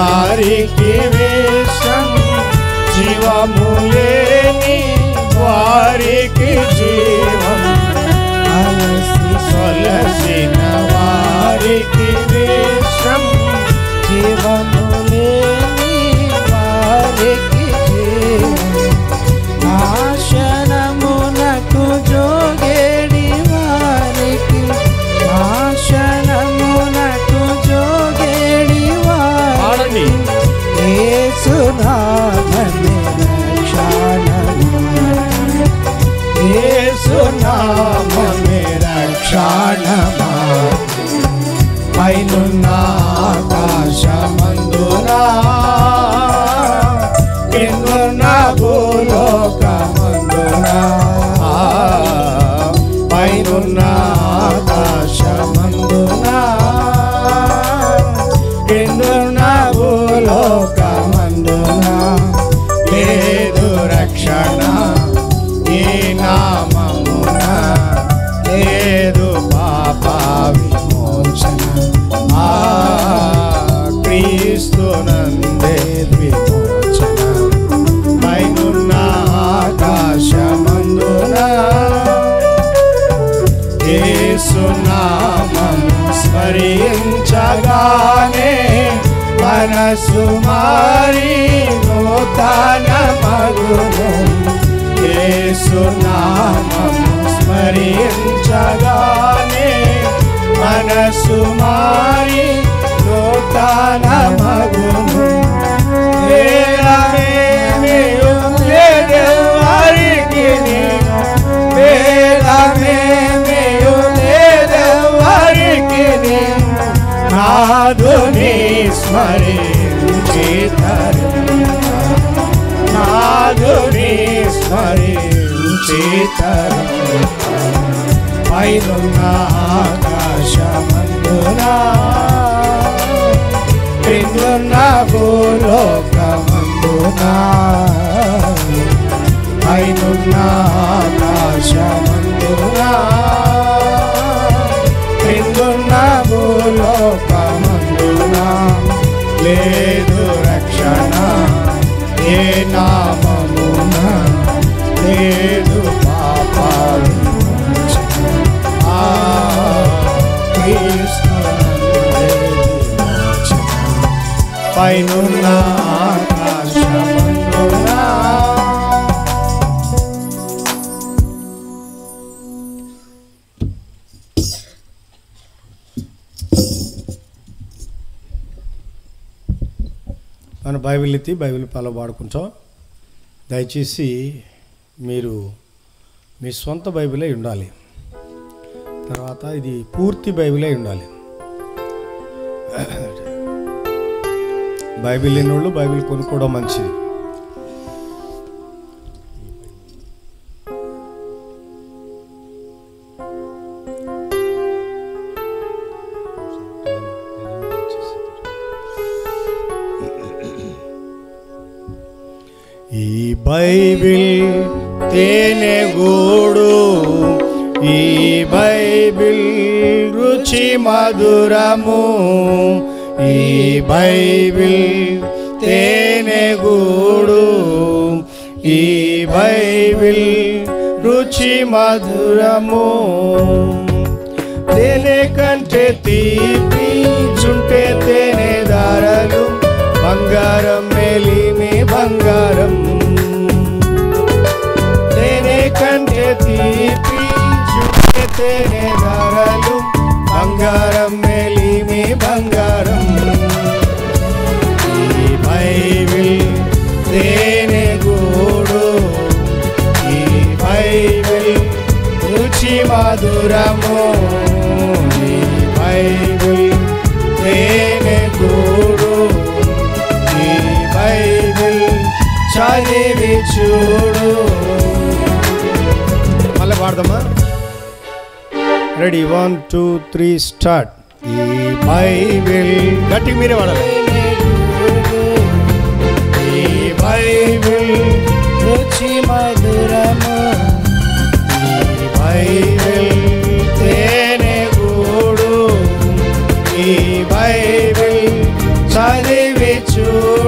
వారికివేశం జీవములేని వారికి జీవం అలసి సొలసిన వారికి काशमन्तु न के सुर्णाम मुस्मरियं चागाने मनसुमारी रुताना मगुन। ప్రేమగా ఆకాశమందునా క్రిందున్న భూలోకమందునా పైనున్న ఆకాశమందునా క్రిందున్న భూలోకమందునా లేదు రక్షణ ఏ నామమున లేదు మన బైబిల్ ఎత్తి బైబిల్ పాలో వాడుకుంటాం దయచేసి మీరు మీ సొంత బైబిలే ఉండాలి తర్వాత ఇది పూర్తి బైబిలే ఉండాలి బైబిల్ లేని బైబిల్ కొనుక్కోవడం మంచిది ఈ బైబిల్ తేనె గూడు ఈ బైబిల్ రుచి మధురము ഈ ബൈബിൾ തേനകൂടു ఈ బైబిల్ రుచి మధురము తేనె కంటే తీపి చుంటే తేనె దారలు బంగారం మేలిమి బంగారం తేనె కంటే తీపి చుంటే తేనె దారలు బంగారం మేలి బంగారం ఈ బైబిల్ తేనె గూడు ఈ బైబిల్ రుచి మధురము ఈ బైబిల్ తేనె గూడు ఈ బైబిల్ చదివి చూడు మళ్ళీ పాడదామా ready one two three start He my will. Gatti mere wala. He my will. Ruchi maduram. He my will. Tene goodu. He Sadivichu.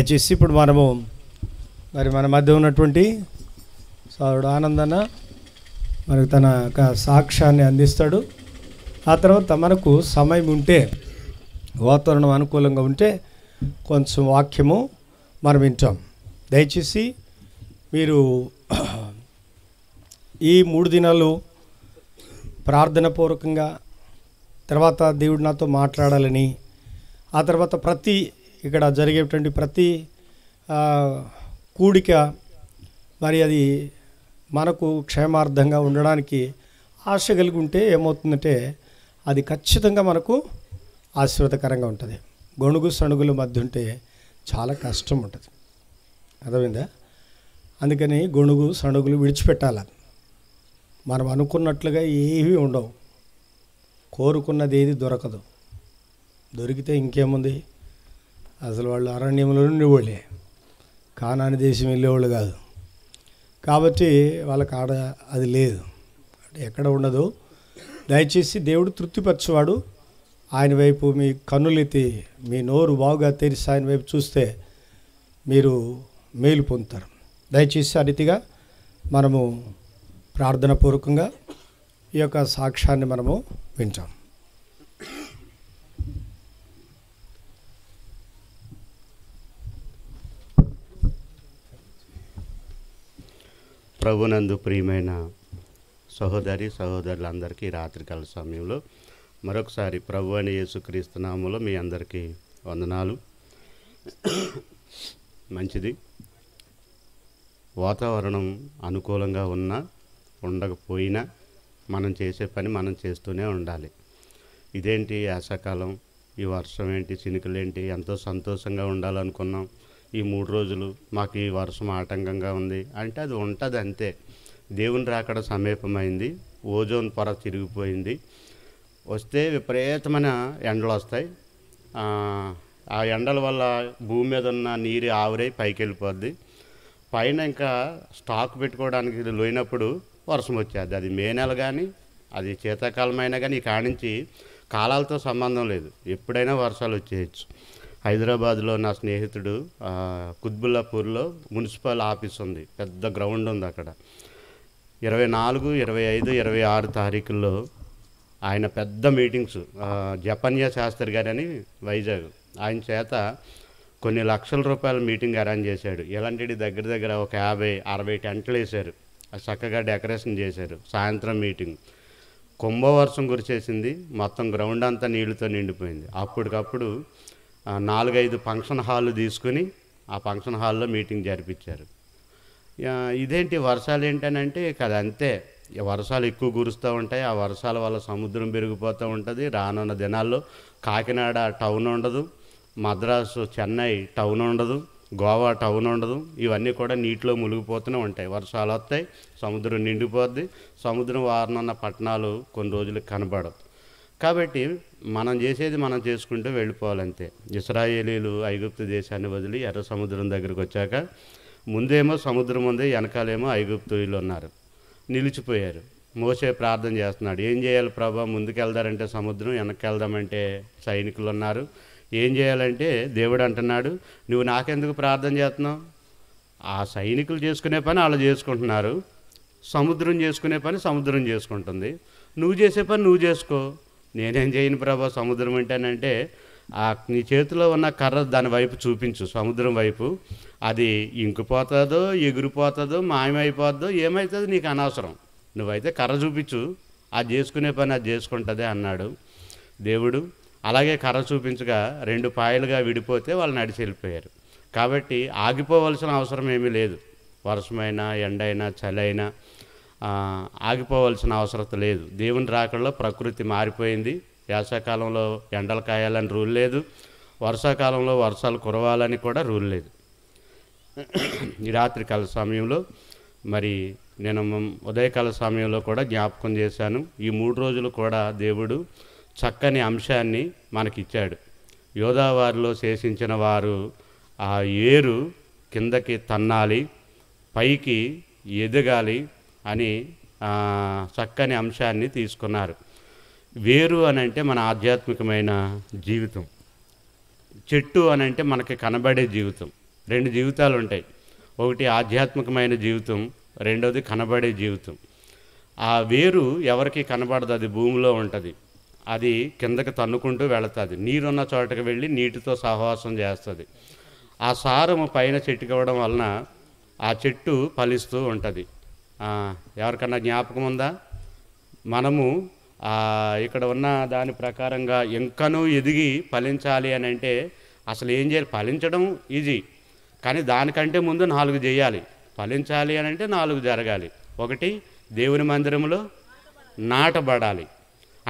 దయచేసి ఇప్పుడు మనము మరి మన మధ్య ఉన్నటువంటి సోదరుడు ఆనందన మనకు తన సాక్ష్యాన్ని అందిస్తాడు ఆ తర్వాత మనకు సమయం ఉంటే వాతావరణం అనుకూలంగా ఉంటే కొంచెం వాక్యము మనం వింటాం దయచేసి మీరు ఈ మూడు దినాలు ప్రార్థన పూర్వకంగా తర్వాత దేవుడు నాతో మాట్లాడాలని ఆ తర్వాత ప్రతి ఇక్కడ జరిగేటువంటి ప్రతి కూడిక మరి అది మనకు క్షేమార్థంగా ఉండడానికి ఆశ కలిగి ఉంటే ఏమవుతుందంటే అది ఖచ్చితంగా మనకు ఆశీర్వదకరంగా ఉంటుంది గొణుగు సణుగుల మధ్య ఉంటే చాలా కష్టం ఉంటుంది అర్థమైందా అందుకని గొణుగు సణుగులు విడిచిపెట్టాలి మనం అనుకున్నట్లుగా ఏవి ఉండవు కోరుకున్నది ఏది దొరకదు దొరికితే ఇంకేముంది అసలు వాళ్ళు అరణ్యంలో ఉండేవాళ్ళే కానాని దేశం వెళ్ళేవాళ్ళు కాదు కాబట్టి వాళ్ళకి ఆడ అది లేదు ఎక్కడ ఉండదు దయచేసి దేవుడు తృప్తిపరచేవాడు ఆయన వైపు మీ ఎత్తి మీ నోరు బాగుగా తెరిచి ఆయన వైపు చూస్తే మీరు మేలు పొందుతారు దయచేసి ఆ మనము ప్రార్థనపూర్వకంగా ఈ యొక్క సాక్ష్యాన్ని మనము వింటాం ప్రభునందు ప్రియమైన సహోదరి సహోదరులందరికీ రాత్రికాల సమయంలో మరొకసారి ప్రభు అని యేసుక్రీస్తునామంలో మీ అందరికీ వందనాలు మంచిది వాతావరణం అనుకూలంగా ఉన్నా ఉండకపోయినా మనం చేసే పని మనం చేస్తూనే ఉండాలి ఇదేంటి యాసకాలం ఈ వర్షం ఏంటి చినుకులేంటి ఎంతో సంతోషంగా ఉండాలనుకున్నాం ఈ మూడు రోజులు మాకు ఈ వర్షం ఆటంకంగా ఉంది అంటే అది ఉంటుంది అంతే దేవుని రాకడ సమీపమైంది ఓజోన్ పొర తిరిగిపోయింది వస్తే విపరీతమైన ఎండలు వస్తాయి ఆ ఎండల వల్ల భూమి మీద ఉన్న నీరు ఆవిరై పైకి వెళ్ళిపోద్ది పైన ఇంకా స్టాక్ పెట్టుకోవడానికి లోయినప్పుడు వర్షం వచ్చేది అది మే నెల కానీ అది శీతాకాలం అయినా కానీ ఈ కాడించి కాలాలతో సంబంధం లేదు ఎప్పుడైనా వర్షాలు వచ్చేయచ్చు హైదరాబాద్లో నా స్నేహితుడు కుత్బుల్లాపూర్లో మున్సిపల్ ఆఫీస్ ఉంది పెద్ద గ్రౌండ్ ఉంది అక్కడ ఇరవై నాలుగు ఇరవై ఐదు ఇరవై ఆరు తారీఖుల్లో ఆయన పెద్ద మీటింగ్స్ జపన్య శాస్త్రి గారు అని వైజాగ్ ఆయన చేత కొన్ని లక్షల రూపాయల మీటింగ్ అరేంజ్ చేశాడు ఎలాంటి దగ్గర దగ్గర ఒక యాభై అరవై టెంట్లు వేశారు చక్కగా డెకరేషన్ చేశారు సాయంత్రం మీటింగ్ కుంభవర్షం గురిచేసింది మొత్తం గ్రౌండ్ అంతా నీళ్లతో నిండిపోయింది అప్పటికప్పుడు నాలుగైదు ఫంక్షన్ హాల్ తీసుకుని ఆ ఫంక్షన్ హాల్లో మీటింగ్ జరిపించారు ఇదేంటి వర్షాలు ఏంటనంటే కదా అంతే వర్షాలు ఎక్కువ కురుస్తూ ఉంటాయి ఆ వర్షాల వల్ల సముద్రం పెరిగిపోతూ ఉంటుంది రానున్న దినాల్లో కాకినాడ టౌన్ ఉండదు మద్రాసు చెన్నై టౌన్ ఉండదు గోవా టౌన్ ఉండదు ఇవన్నీ కూడా నీటిలో మునిగిపోతూనే ఉంటాయి వర్షాలు వస్తాయి సముద్రం నిండిపోద్ది సముద్రం వారనున్న పట్టణాలు కొన్ని రోజులకు కనబడదు కాబట్టి మనం చేసేది మనం చేసుకుంటూ వెళ్ళిపోవాలంతే ఇస్రాయేలీలు ఐగుప్తు దేశాన్ని వదిలి ఎర్ర సముద్రం దగ్గరికి వచ్చాక ముందేమో సముద్రం ఉంది వెనకాలేమో ఐగుప్తులు ఉన్నారు నిలిచిపోయారు మోసే ప్రార్థన చేస్తున్నాడు ఏం చేయాలి ప్రభా ముందుకెళ్దారంటే సముద్రం వెనక్కి సైనికులు ఉన్నారు ఏం చేయాలంటే దేవుడు అంటున్నాడు నువ్వు నాకెందుకు ప్రార్థన చేస్తున్నావు ఆ సైనికులు చేసుకునే పని వాళ్ళు చేసుకుంటున్నారు సముద్రం చేసుకునే పని సముద్రం చేసుకుంటుంది నువ్వు చేసే పని నువ్వు చేసుకో నేనేం చేయను ప్రభా సముద్రం ఏంటనంటే ఆ నీ చేతిలో ఉన్న కర్ర దాని వైపు చూపించు సముద్రం వైపు అది ఇంకిపోతుందో ఎగిరిపోతుందో మాయమైపోతుందో ఏమవుతుందో నీకు అనవసరం నువ్వైతే కర్ర చూపించు అది చేసుకునే పని అది చేసుకుంటుంది అన్నాడు దేవుడు అలాగే కర్ర చూపించగా రెండు పాయలుగా విడిపోతే వాళ్ళు నడిచి వెళ్ళిపోయారు కాబట్టి ఆగిపోవలసిన అవసరం ఏమీ లేదు వర్షమైనా ఎండైనా చలైనా ఆగిపోవాల్సిన అవసరం లేదు దేవుని రాకల్లో ప్రకృతి మారిపోయింది వేసవకాలంలో ఎండలు కాయాలని రూల్ లేదు వర్షాకాలంలో వర్షాలు కురవాలని కూడా రూల్ లేదు ఈ రాత్రికాల సమయంలో మరి నేను ఉదయకాల సమయంలో కూడా జ్ఞాపకం చేశాను ఈ మూడు రోజులు కూడా దేవుడు చక్కని అంశాన్ని మనకిచ్చాడు యోధావారిలో శేషించిన వారు ఆ ఏరు కిందకి తన్నాలి పైకి ఎదగాలి అని చక్కని అంశాన్ని తీసుకున్నారు వేరు అని అంటే మన ఆధ్యాత్మికమైన జీవితం చెట్టు అని అంటే మనకి కనబడే జీవితం రెండు జీవితాలు ఉంటాయి ఒకటి ఆధ్యాత్మికమైన జీవితం రెండోది కనబడే జీవితం ఆ వేరు ఎవరికి కనబడదు అది భూమిలో ఉంటుంది అది కిందకి తన్నుకుంటూ వెళుతుంది నీరున్న చోటకి వెళ్ళి నీటితో సహవాసం చేస్తుంది ఆ సారము పైన చెట్టుకోవడం వలన ఆ చెట్టు ఫలిస్తూ ఉంటుంది ఎవరికన్నా జ్ఞాపకం ఉందా మనము ఇక్కడ ఉన్న దాని ప్రకారంగా ఇంకనూ ఎదిగి ఫలించాలి అని అంటే అసలు ఏం చేయాలి ఫలించడం ఈజీ కానీ దానికంటే ముందు నాలుగు చేయాలి ఫలించాలి అని అంటే నాలుగు జరగాలి ఒకటి దేవుని మందిరంలో నాటబడాలి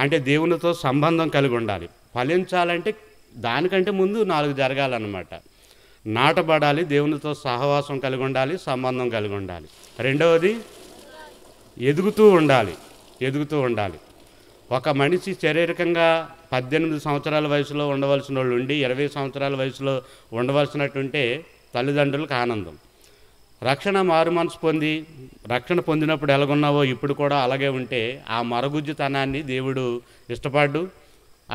అంటే దేవునితో సంబంధం కలిగి ఉండాలి ఫలించాలంటే దానికంటే ముందు నాలుగు జరగాలన్నమాట నాటబడాలి దేవునితో సహవాసం కలిగి ఉండాలి సంబంధం కలిగి ఉండాలి రెండవది ఎదుగుతూ ఉండాలి ఎదుగుతూ ఉండాలి ఒక మనిషి శారీరకంగా పద్దెనిమిది సంవత్సరాల వయసులో ఉండవలసిన వాళ్ళు ఉండి ఇరవై సంవత్సరాల వయసులో ఉండవలసినట్టుంటే తల్లిదండ్రులకు ఆనందం రక్షణ మారు మనసు పొంది రక్షణ పొందినప్పుడు ఎలాగున్నావో ఇప్పుడు కూడా అలాగే ఉంటే ఆ మరగుజ్జితనాన్ని దేవుడు ఇష్టపడ్డు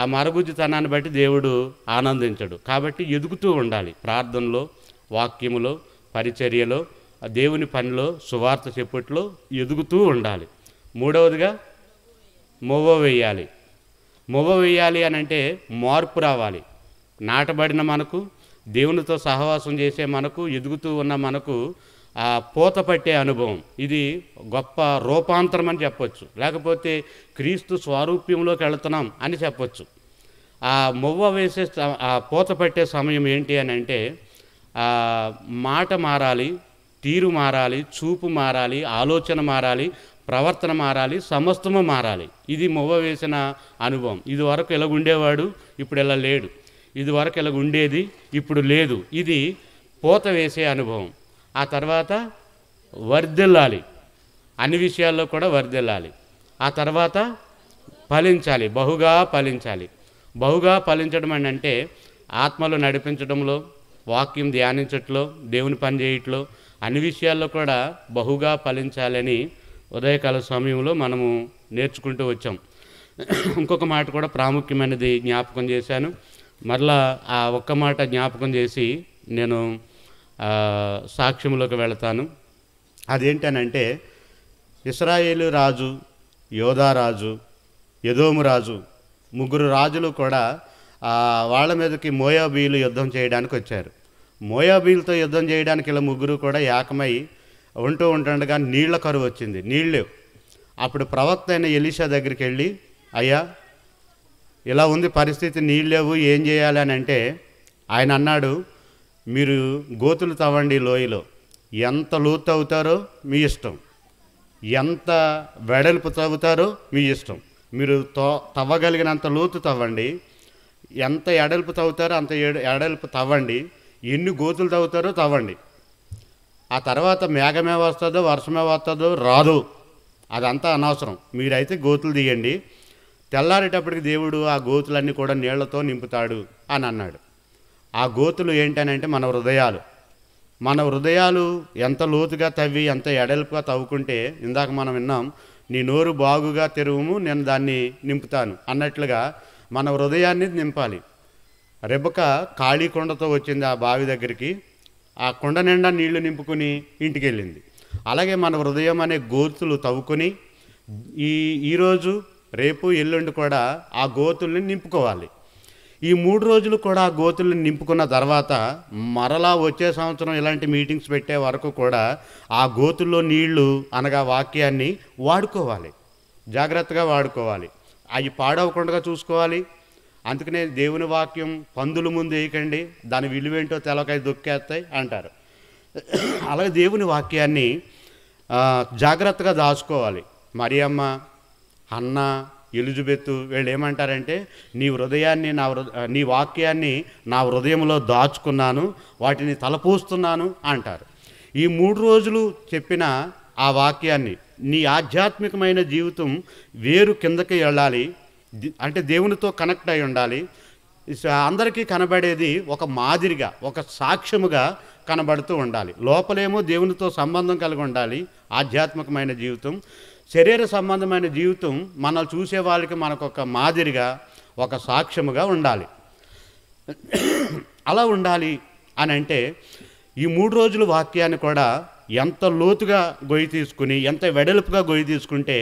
ఆ మరగుజ్జితనాన్ని బట్టి దేవుడు ఆనందించడు కాబట్టి ఎదుగుతూ ఉండాలి ప్రార్థనలో వాక్యములో పరిచర్యలో దేవుని పనిలో సువార్త చెప్పట్లో ఎదుగుతూ ఉండాలి మూడవదిగా మొవ్వ వేయాలి మొవ్వ వేయాలి అని అంటే మార్పు రావాలి నాటబడిన మనకు దేవునితో సహవాసం చేసే మనకు ఎదుగుతూ ఉన్న మనకు ఆ పూత పట్టే అనుభవం ఇది గొప్ప రూపాంతరం అని చెప్పొచ్చు లేకపోతే క్రీస్తు స్వారూప్యంలోకి వెళుతున్నాం అని చెప్పొచ్చు ఆ మొవ్వ వేసే ఆ పూత పట్టే సమయం ఏంటి అని అంటే మాట మారాలి తీరు మారాలి చూపు మారాలి ఆలోచన మారాలి ప్రవర్తన మారాలి సమస్తము మారాలి ఇది మొవ్వ వేసిన అనుభవం ఇది వరకు ఇలా ఉండేవాడు ఇప్పుడు ఇలా లేడు ఇది వరకు ఇలా ఉండేది ఇప్పుడు లేదు ఇది పూత వేసే అనుభవం ఆ తర్వాత వర్దిల్లాలి అన్ని విషయాల్లో కూడా వర్దిల్లాలి ఆ తర్వాత ఫలించాలి బహుగా ఫలించాలి బహుగా ఫలించడం అని అంటే ఆత్మలు నడిపించడంలో వాక్యం ధ్యానించట్లో దేవుని పనిచేయట్లో అన్ని విషయాల్లో కూడా బహుగా ఫలించాలని ఉదయకాల సమయంలో మనము నేర్చుకుంటూ వచ్చాం ఇంకొక మాట కూడా ప్రాముఖ్యమైనది జ్ఞాపకం చేశాను మరలా ఆ ఒక్క మాట జ్ఞాపకం చేసి నేను సాక్ష్యంలోకి వెళతాను అదేంటనంటే ఇస్రాయేలు రాజు యోధారాజు యదోము రాజు ముగ్గురు రాజులు కూడా వాళ్ళ మీదకి మోయాబీలు యుద్ధం చేయడానికి వచ్చారు మోయాబీలతో యుద్ధం చేయడానికి ఇలా ముగ్గురు కూడా ఏకమై ఉంటూ ఉంటుండగా నీళ్ల కరువు వచ్చింది నీళ్ళు అప్పుడు ప్రవక్త అయిన ఎలిషా దగ్గరికి వెళ్ళి అయ్యా ఇలా ఉంది పరిస్థితి నీళ్ళేవు ఏం చేయాలి అని అంటే ఆయన అన్నాడు మీరు గోతులు తవ్వండి లోయలో ఎంత లోతు అవుతారో మీ ఇష్టం ఎంత వెడల్పు తవ్వుతారో మీ ఇష్టం మీరు తో తవ్వగలిగినంత లోతు తవ్వండి ఎంత ఎడల్పు తవ్వుతారో అంత ఎడల్పు తవ్వండి ఎన్ని గోతులు తవ్వుతారో తవ్వండి ఆ తర్వాత మేఘమే వస్తుందో వర్షమే వస్తుందో రాదు అదంతా అనవసరం మీరైతే గోతులు తీయండి తెల్లారేటప్పటికి దేవుడు ఆ గోతులన్నీ కూడా నీళ్లతో నింపుతాడు అని అన్నాడు ఆ గోతులు ఏంటనంటే మన హృదయాలు మన హృదయాలు ఎంత లోతుగా తవ్వి ఎంత ఎడల్పుగా తవ్వుకుంటే ఇందాక మనం విన్నాం నీ నోరు బాగుగా తెరువుము నేను దాన్ని నింపుతాను అన్నట్లుగా మన హృదయాన్ని నింపాలి రెబక ఖాళీ కొండతో వచ్చింది ఆ బావి దగ్గరికి ఆ కొండ నిండా నీళ్లు నింపుకుని ఇంటికి వెళ్ళింది అలాగే మన హృదయం అనే గోతులు తవ్వుకొని ఈ ఈరోజు రేపు ఎల్లుండి కూడా ఆ గోతుల్ని నింపుకోవాలి ఈ మూడు రోజులు కూడా ఆ గోతుల్ని నింపుకున్న తర్వాత మరలా వచ్చే సంవత్సరం ఇలాంటి మీటింగ్స్ పెట్టే వరకు కూడా ఆ గోతుల్లో నీళ్లు అనగా వాక్యాన్ని వాడుకోవాలి జాగ్రత్తగా వాడుకోవాలి అవి పాడవకుండా చూసుకోవాలి అందుకనే దేవుని వాక్యం పందుల ముందు వేయకండి దాని విలువేంటో తెలకాయ దొక్కేస్తాయి అంటారు అలాగే దేవుని వాక్యాన్ని జాగ్రత్తగా దాచుకోవాలి మరియమ్మ అన్న ఎలిజబెత్ వీళ్ళు ఏమంటారంటే నీ హృదయాన్ని నా నీ వాక్యాన్ని నా హృదయంలో దాచుకున్నాను వాటిని తలపూస్తున్నాను అంటారు ఈ మూడు రోజులు చెప్పిన ఆ వాక్యాన్ని నీ ఆధ్యాత్మికమైన జీవితం వేరు కిందకి వెళ్ళాలి అంటే దేవునితో కనెక్ట్ అయి ఉండాలి అందరికీ కనబడేది ఒక మాదిరిగా ఒక సాక్ష్యముగా కనబడుతూ ఉండాలి లోపలేమో దేవునితో సంబంధం కలిగి ఉండాలి ఆధ్యాత్మికమైన జీవితం శరీర సంబంధమైన జీవితం మనల్ని చూసే వాళ్ళకి మనకు ఒక మాదిరిగా ఒక సాక్ష్యముగా ఉండాలి అలా ఉండాలి అని అంటే ఈ మూడు రోజుల వాక్యాన్ని కూడా ఎంత లోతుగా గొయ్యి తీసుకుని ఎంత వెడల్పుగా గొయ్యి తీసుకుంటే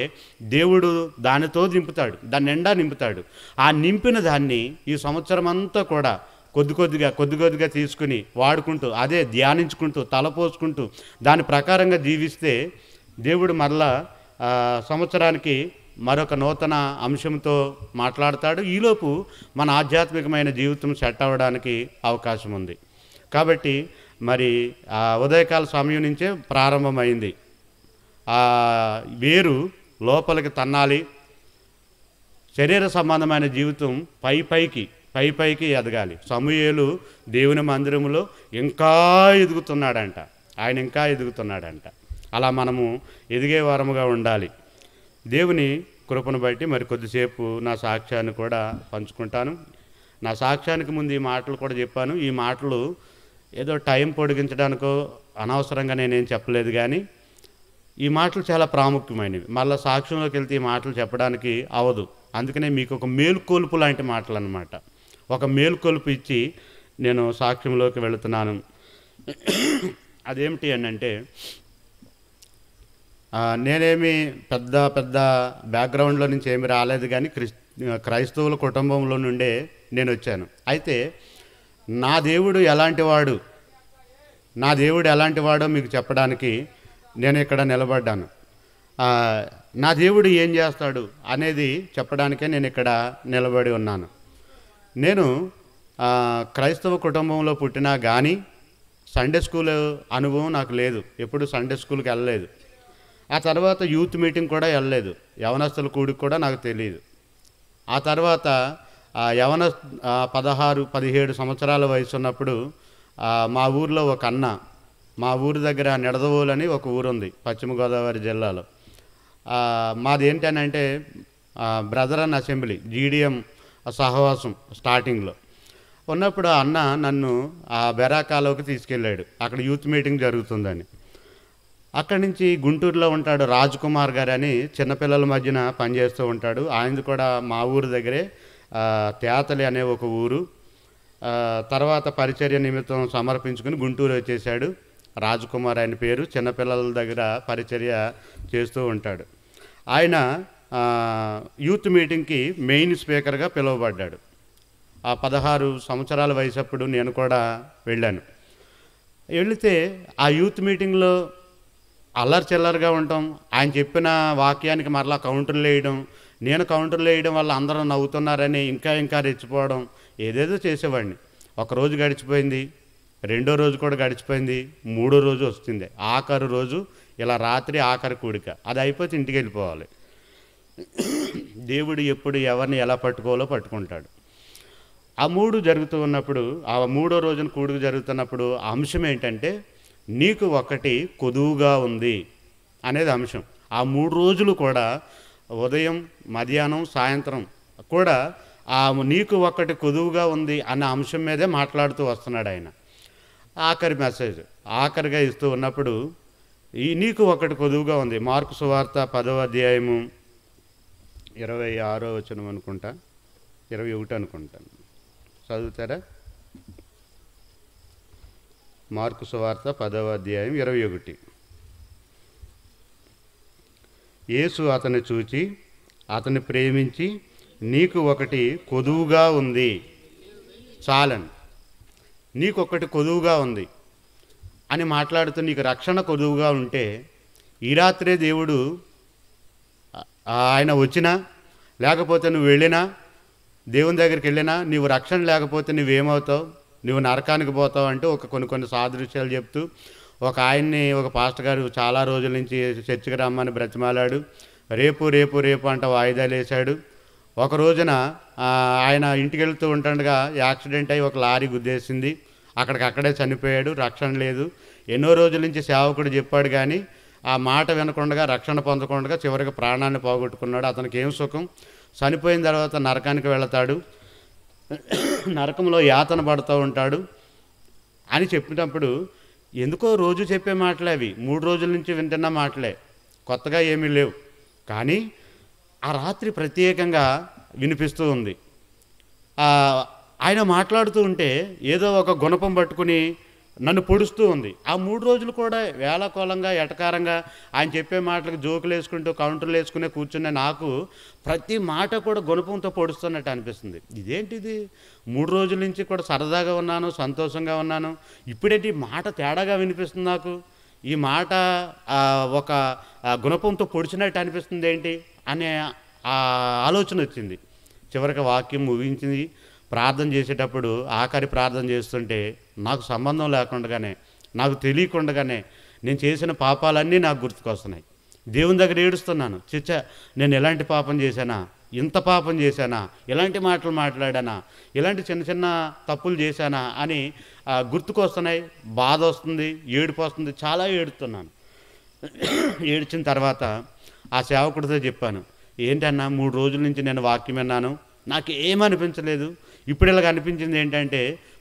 దేవుడు దానితో నింపుతాడు దాని నిండా నింపుతాడు ఆ నింపిన దాన్ని ఈ సంవత్సరం అంతా కూడా కొద్ది కొద్దిగా కొద్ది కొద్దిగా తీసుకుని వాడుకుంటూ అదే ధ్యానించుకుంటూ తలపోసుకుంటూ దాని ప్రకారంగా జీవిస్తే దేవుడు మరలా సంవత్సరానికి మరొక నూతన అంశంతో మాట్లాడతాడు ఈలోపు మన ఆధ్యాత్మికమైన జీవితం సెట్ అవ్వడానికి అవకాశం ఉంది కాబట్టి మరి ఆ ఉదయకాల సమయం నుంచే ప్రారంభమైంది ఆ వేరు లోపలికి తన్నాలి శరీర సంబంధమైన జీవితం పై పైకి పై పైకి ఎదగాలి సమూహేలు దేవుని మందిరంలో ఇంకా ఎదుగుతున్నాడంట ఆయన ఇంకా ఎదుగుతున్నాడంట అలా మనము ఎదిగే వారముగా ఉండాలి దేవుని కృపను బట్టి మరి కొద్దిసేపు నా సాక్ష్యాన్ని కూడా పంచుకుంటాను నా సాక్ష్యానికి ముందు ఈ మాటలు కూడా చెప్పాను ఈ మాటలు ఏదో టైం పొడిగించడానికో అనవసరంగా నేనేం చెప్పలేదు కానీ ఈ మాటలు చాలా ప్రాముఖ్యమైనవి మళ్ళీ సాక్ష్యంలోకి వెళ్తే ఈ మాటలు చెప్పడానికి అవదు అందుకనే మీకు ఒక మేలుకొలుపు లాంటి మాటలు అనమాట ఒక మేలుకొలుపు ఇచ్చి నేను సాక్ష్యంలోకి వెళుతున్నాను అదేమిటి అని అంటే నేనేమి పెద్ద పెద్ద బ్యాక్గ్రౌండ్లో నుంచి ఏమి రాలేదు కానీ క్రిస్ క్రైస్తవుల కుటుంబంలో నుండే నేను వచ్చాను అయితే నా దేవుడు ఎలాంటి వాడు నా దేవుడు ఎలాంటి వాడో మీకు చెప్పడానికి నేను ఇక్కడ నిలబడ్డాను నా దేవుడు ఏం చేస్తాడు అనేది చెప్పడానికే నేను ఇక్కడ నిలబడి ఉన్నాను నేను క్రైస్తవ కుటుంబంలో పుట్టినా కానీ సండే స్కూల్ అనుభవం నాకు లేదు ఎప్పుడు సండే స్కూల్కి వెళ్ళలేదు ఆ తర్వాత యూత్ మీటింగ్ కూడా వెళ్ళలేదు యవనస్తుల కూడికి కూడా నాకు తెలియదు ఆ తర్వాత యవన పదహారు పదిహేడు సంవత్సరాల వయసు ఉన్నప్పుడు మా ఊర్లో ఒక అన్న మా ఊరు దగ్గర నిడదవోలు అని ఒక ఉంది పశ్చిమ గోదావరి జిల్లాలో మాది ఏంటనంటే బ్రదర్ అండ్ అసెంబ్లీ జీడిఎం సహవాసం స్టార్టింగ్లో ఉన్నప్పుడు అన్న నన్ను ఆ బెరాకాలోకి తీసుకెళ్ళాడు అక్కడ యూత్ మీటింగ్ జరుగుతుందని అక్కడి నుంచి గుంటూరులో ఉంటాడు రాజ్ కుమార్ గారు అని చిన్నపిల్లల మధ్యన పనిచేస్తూ ఉంటాడు ఆయన కూడా మా ఊరు దగ్గరే తేతలి అనే ఒక ఊరు తర్వాత పరిచర్య నిమిత్తం సమర్పించుకుని గుంటూరు వచ్చేసాడు రాజకుమార్ ఆయన పేరు చిన్నపిల్లల దగ్గర పరిచర్య చేస్తూ ఉంటాడు ఆయన యూత్ మీటింగ్కి మెయిన్ స్పీకర్గా పిలువబడ్డాడు ఆ పదహారు సంవత్సరాల వయసప్పుడు నేను కూడా వెళ్ళాను వెళితే ఆ యూత్ మీటింగ్లో అల్లరి చిల్లరగా ఉండటం ఆయన చెప్పిన వాక్యానికి మరలా కౌంటర్లు వేయడం నేను కౌంటర్లు వేయడం వల్ల అందరూ నవ్వుతున్నారని ఇంకా ఇంకా రెచ్చిపోవడం ఏదేదో చేసేవాడిని ఒక రోజు గడిచిపోయింది రెండో రోజు కూడా గడిచిపోయింది మూడో రోజు వస్తుంది ఆఖరు రోజు ఇలా రాత్రి ఆఖరి కూడిక అది అయిపోతే ఇంటికి వెళ్ళిపోవాలి దేవుడు ఎప్పుడు ఎవరిని ఎలా పట్టుకోవాలో పట్టుకుంటాడు ఆ మూడు జరుగుతూ ఉన్నప్పుడు ఆ మూడో రోజున కూడుకు జరుగుతున్నప్పుడు అంశం ఏంటంటే నీకు ఒకటి కొదువుగా ఉంది అనేది అంశం ఆ మూడు రోజులు కూడా ఉదయం మధ్యాహ్నం సాయంత్రం కూడా ఆ నీకు ఒక్కటి కొదువుగా ఉంది అన్న అంశం మీదే మాట్లాడుతూ వస్తున్నాడు ఆయన ఆఖరి మెసేజ్ ఆఖరిగా ఇస్తూ ఉన్నప్పుడు ఈ నీకు ఒకటి కొదువుగా ఉంది మార్కు సువార్త పదవ అధ్యాయము ఇరవై ఆరో వచనం అనుకుంటా ఇరవై ఒకటి అనుకుంటాను చదువుతారా మార్కు సువార్త పదవ అధ్యాయం ఇరవై ఒకటి యేసు అతను చూచి అతను ప్రేమించి నీకు ఒకటి కొదువుగా ఉంది చాలని నీకు ఒకటి కొదువుగా ఉంది అని మాట్లాడుతూ నీకు రక్షణ కొదువుగా ఉంటే ఈ రాత్రే దేవుడు ఆయన వచ్చినా లేకపోతే నువ్వు వెళ్ళినా దేవుని దగ్గరికి వెళ్ళినా నీవు రక్షణ లేకపోతే నువ్వేమవుతావు నువ్వు నరకానికి పోతావు అంటూ ఒక కొన్ని కొన్ని సాదృశ్యాలు చెప్తూ ఒక ఆయన్ని ఒక పాస్టర్ గారు చాలా రోజుల నుంచి చర్చికి రమ్మని బ్రతిమాలాడు రేపు రేపు రేపు అంట వాయిదాలు వేశాడు ఒక రోజున ఆయన ఇంటికి వెళ్తూ ఉంటుండగా యాక్సిడెంట్ అయ్యి ఒక లారీ గుద్దేసింది అక్కడికక్కడే చనిపోయాడు రక్షణ లేదు ఎన్నో రోజుల నుంచి సేవకుడు చెప్పాడు కానీ ఆ మాట వినకుండా రక్షణ పొందకుండా చివరికి ప్రాణాన్ని పోగొట్టుకున్నాడు అతనికి ఏం సుఖం చనిపోయిన తర్వాత నరకానికి వెళతాడు నరకంలో యాతన పడుతూ ఉంటాడు అని చెప్పినప్పుడు ఎందుకో రోజు చెప్పే మాటలే అవి మూడు రోజుల నుంచి వింటున్న మాటలే కొత్తగా ఏమీ లేవు కానీ ఆ రాత్రి ప్రత్యేకంగా వినిపిస్తూ ఉంది ఆయన మాట్లాడుతూ ఉంటే ఏదో ఒక గుణపం పట్టుకుని నన్ను పొడుస్తూ ఉంది ఆ మూడు రోజులు కూడా వేలకోలంగా ఎటకారంగా ఆయన చెప్పే మాటలకు జోకులు వేసుకుంటూ కౌంటర్లు వేసుకునే కూర్చున్న నాకు ప్రతి మాట కూడా గుణపంతో పొడుస్తున్నట్టు అనిపిస్తుంది ఇదేంటిది మూడు రోజుల నుంచి కూడా సరదాగా ఉన్నాను సంతోషంగా ఉన్నాను ఇప్పుడేంటి మాట తేడాగా వినిపిస్తుంది నాకు ఈ మాట ఒక గుణపంతో పొడిచినట్టు అనిపిస్తుంది ఏంటి అనే ఆలోచన వచ్చింది చివరికి వాక్యం ముగించింది ప్రార్థన చేసేటప్పుడు ఆఖరి ప్రార్థన చేస్తుంటే నాకు సంబంధం లేకుండానే నాకు తెలియకుండానే నేను చేసిన పాపాలన్నీ నాకు గుర్తుకొస్తున్నాయి దేవుని దగ్గర ఏడుస్తున్నాను చిచ్చ నేను ఎలాంటి పాపం చేశానా ఇంత పాపం చేశానా ఇలాంటి మాటలు మాట్లాడానా ఇలాంటి చిన్న చిన్న తప్పులు చేశానా అని గుర్తుకొస్తున్నాయి బాధ వస్తుంది ఏడుపు వస్తుంది చాలా ఏడుతున్నాను ఏడ్చిన తర్వాత ఆ సేవకుడితో చెప్పాను ఏంటన్నా మూడు రోజుల నుంచి నేను వాక్యం విన్నాను నాకు ఏమనిపించలేదు ఇప్పుడు ఇలాగ అనిపించింది ఏంటంటే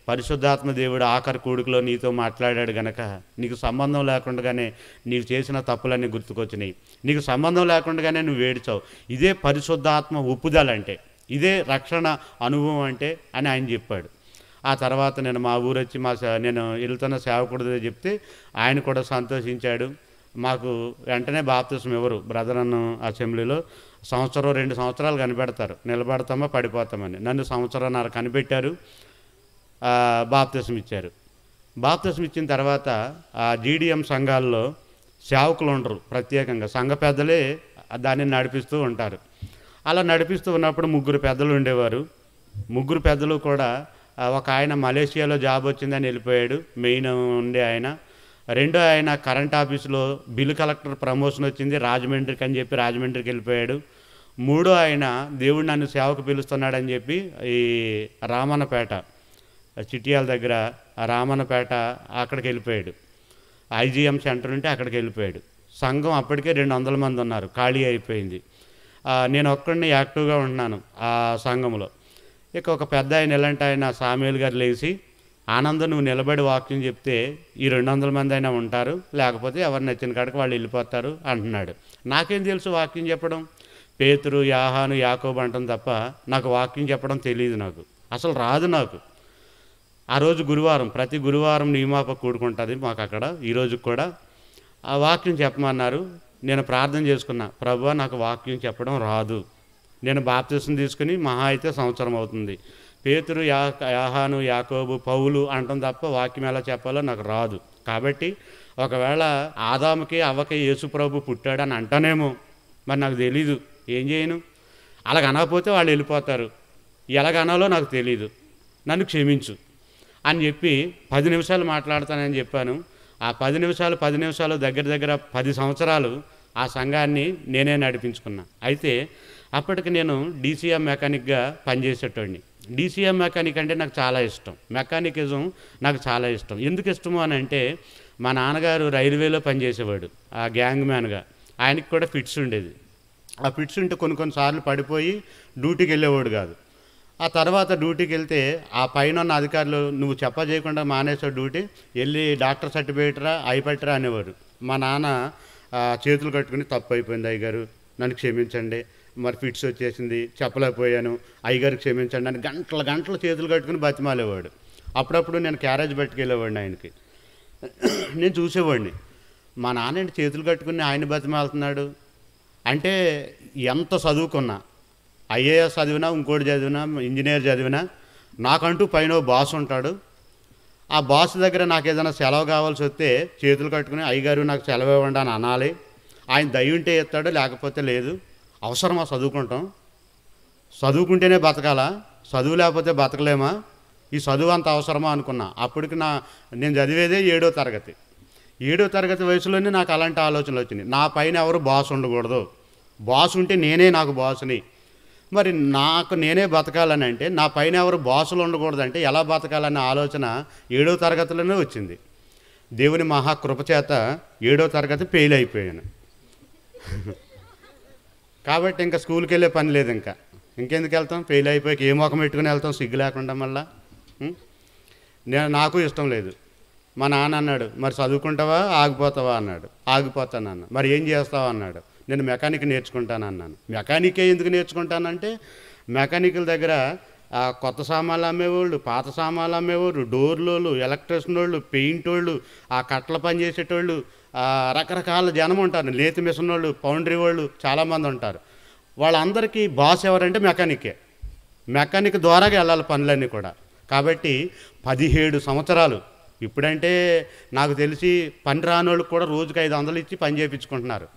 పరిశుద్ధాత్మ దేవుడు ఆఖరి కూడికలో నీతో మాట్లాడాడు గనక నీకు సంబంధం లేకుండానే నీవు చేసిన తప్పులన్నీ గుర్తుకొచ్చినాయి నీకు సంబంధం లేకుండానే నువ్వు వేడిచావు ఇదే పరిశుద్ధాత్మ ఒప్పుదల అంటే ఇదే రక్షణ అనుభవం అంటే అని ఆయన చెప్పాడు ఆ తర్వాత నేను మా ఊరు వచ్చి మా నేను వెళ్తున్న సేవకుడు చెప్తే ఆయన కూడా సంతోషించాడు మాకు వెంటనే బాప్తిసం ఎవరు బ్రదర్ అన్న అసెంబ్లీలో సంవత్సరం రెండు సంవత్సరాలు కనిపెడతారు నిలబడతామా పడిపోతామని నన్ను సంవత్సరం సంవత్సరాన్నర కనిపెట్టారు బాప్తిసం ఇచ్చారు బాప్తిసం ఇచ్చిన తర్వాత ఆ జీడిఎం సంఘాల్లో సేవకులు ఉండరు ప్రత్యేకంగా సంఘ పెద్దలే దాన్ని నడిపిస్తూ ఉంటారు అలా నడిపిస్తూ ఉన్నప్పుడు ముగ్గురు పెద్దలు ఉండేవారు ముగ్గురు పెద్దలు కూడా ఒక ఆయన మలేషియాలో జాబ్ వచ్చిందని వెళ్ళిపోయాడు మెయిన్ ఉండే ఆయన రెండో ఆయన కరెంట్ ఆఫీసులో బిల్ కలెక్టర్ ప్రమోషన్ వచ్చింది రాజమండ్రికి అని చెప్పి రాజమండ్రికి వెళ్ళిపోయాడు మూడో ఆయన దేవుడు నన్ను సేవకు పిలుస్తున్నాడని చెప్పి ఈ రామన్నపేట చిట్యాల దగ్గర రామన్నపేట అక్కడికి వెళ్ళిపోయాడు ఐజీఎం సెంటర్ ఉంటే అక్కడికి వెళ్ళిపోయాడు సంఘం అప్పటికే రెండు వందల మంది ఉన్నారు ఖాళీ అయిపోయింది నేను ఒక్కడిని యాక్టివ్గా ఉంటున్నాను ఆ సంఘంలో ఇక ఒక పెద్ద ఆయన ఎలాంటి ఆయన సామ్యుల్ గారు లేచి ఆనందం నువ్వు నిలబడి వాకింగ్ చెప్తే ఈ రెండు వందల మంది అయినా ఉంటారు లేకపోతే ఎవరు నచ్చిన కాడికి వాళ్ళు వెళ్ళిపోతారు అంటున్నాడు నాకేం తెలుసు వాకింగ్ చెప్పడం పేతురు యాహాను యాకోబు అంటాం తప్ప నాకు వాకింగ్ చెప్పడం తెలియదు నాకు అసలు రాదు నాకు ఆ రోజు గురువారం ప్రతి గురువారం నియమాప కూడుకుంటుంది మాకు అక్కడ ఈరోజు కూడా ఆ వాక్యం చెప్పమన్నారు నేను ప్రార్థన చేసుకున్నా ప్రభు నాకు వాక్యం చెప్పడం రాదు నేను బాప్తిసం తీసుకుని మహా అయితే సంవత్సరం అవుతుంది పేతురు యా యాహాను యాకోబు పౌలు అంటాం తప్ప వాక్యం ఎలా చెప్పాలో నాకు రాదు కాబట్టి ఒకవేళ ఆదాముకి అవ్వకి పుట్టాడు అని అంటానేమో మరి నాకు తెలీదు ఏం చేయను అలాగనకపోతే వాళ్ళు వెళ్ళిపోతారు ఎలాగనాలో నాకు తెలీదు నన్ను క్షమించు అని చెప్పి పది నిమిషాలు మాట్లాడతానని చెప్పాను ఆ పది నిమిషాలు పది నిమిషాలు దగ్గర దగ్గర పది సంవత్సరాలు ఆ సంఘాన్ని నేనే నడిపించుకున్నా అయితే అప్పటికి నేను డీసీఎం మెకానిక్గా పనిచేసేటోడిని డీసీఎం మెకానిక్ అంటే నాకు చాలా ఇష్టం మెకానికిజం నాకు చాలా ఇష్టం ఎందుకు ఇష్టము అని అంటే మా నాన్నగారు రైల్వేలో పనిచేసేవాడు ఆ గ్యాంగ్ మ్యాన్గా ఆయనకి కూడా ఫిట్స్ ఉండేది ఆ ఫిట్స్ ఉంటే కొన్ని కొన్నిసార్లు పడిపోయి డ్యూటీకి వెళ్ళేవాడు కాదు ఆ తర్వాత డ్యూటీకి వెళ్తే ఆ పైన ఉన్న అధికారులు నువ్వు చెప్పజేయకుండా మానేసావు డ్యూటీ వెళ్ళి డాక్టర్ సర్టిఫికేట్ రా అయిపెట్టరా అనేవారు మా నాన్న చేతులు కట్టుకుని తప్పు అయిపోయింది అయ్యగారు నన్ను క్షమించండి మరి ఫిట్స్ వచ్చేసింది చెప్పలేకపోయాను అయ్యగారు క్షమించండి అని గంటల గంటల చేతులు కట్టుకుని బతిమాలేవాడు అప్పుడప్పుడు నేను క్యారేజ్ పట్టుకెళ్ళేవాడిని ఆయనకి నేను చూసేవాడిని మా నాన్న చేతులు కట్టుకుని ఆయన బతిమాలుతున్నాడు అంటే ఎంత చదువుకున్నా ఐఏఎస్ చదివినా ఇంకోటి చదివినా ఇంజనీర్ చదివినా నాకంటూ పైన బాస్ ఉంటాడు ఆ బాస్ దగ్గర నాకు ఏదైనా సెలవు కావాల్సి వస్తే చేతులు కట్టుకుని అయ్యగారు నాకు సెలవు ఇవ్వండి అని అనాలి ఆయన దయ్యుంటే ఇస్తాడు లేకపోతే లేదు అవసరమా చదువుకుంటాం చదువుకుంటేనే బతకాలా చదువు లేకపోతే బతకలేమా ఈ చదువు అంత అవసరమా అనుకున్నా అప్పటికి నా నేను చదివేదే ఏడో తరగతి ఏడో తరగతి వయసులోనే నాకు అలాంటి ఆలోచనలు వచ్చినాయి నా పైన ఎవరు బాస్ ఉండకూడదు బాస్ ఉంటే నేనే నాకు బాస్ని మరి నాకు నేనే బతకాలని అంటే నా పైన ఎవరు బాసులు ఉండకూడదంటే ఎలా బతకాలనే ఆలోచన ఏడో తరగతిలోనే వచ్చింది దేవుని మహాకృపచేత ఏడో తరగతి ఫెయిల్ అయిపోయాను కాబట్టి ఇంకా స్కూల్కి వెళ్ళే పని లేదు ఇంకా ఇంకెందుకు వెళ్తాం ఫెయిల్ అయిపోయి ఏ ముఖం పెట్టుకుని వెళ్తాం సిగ్గు లేకుండా మళ్ళా నేను నాకు ఇష్టం లేదు మా నాన్న అన్నాడు మరి చదువుకుంటావా ఆగిపోతావా అన్నాడు ఆగిపోతాను అన్న మరి ఏం చేస్తావా అన్నాడు నేను మెకానిక్ నేర్చుకుంటాను అన్నాను మెకానికే ఎందుకు నేర్చుకుంటానంటే మెకానికల్ దగ్గర కొత్త సామాన్లు అమ్మేవాళ్ళు పాత సామాన్లు అమ్మేవాళ్ళు డోర్లోళ్ళు ఎలక్ట్రిషన్ వాళ్ళు పెయింట్ వాళ్ళు ఆ కట్టల పని చేసేటోళ్ళు రకరకాల జనం ఉంటారు నేతి మిషన్ వాళ్ళు పౌండరీ వాళ్ళు చాలామంది ఉంటారు వాళ్ళందరికీ బాస్ ఎవరంటే మెకానికే మెకానిక్ ద్వారా వెళ్ళాలి పనులన్నీ కూడా కాబట్టి పదిహేడు సంవత్సరాలు ఇప్పుడంటే నాకు తెలిసి పని రాని కూడా రోజుకి ఐదు వందలు ఇచ్చి పని చేయించుకుంటున్నారు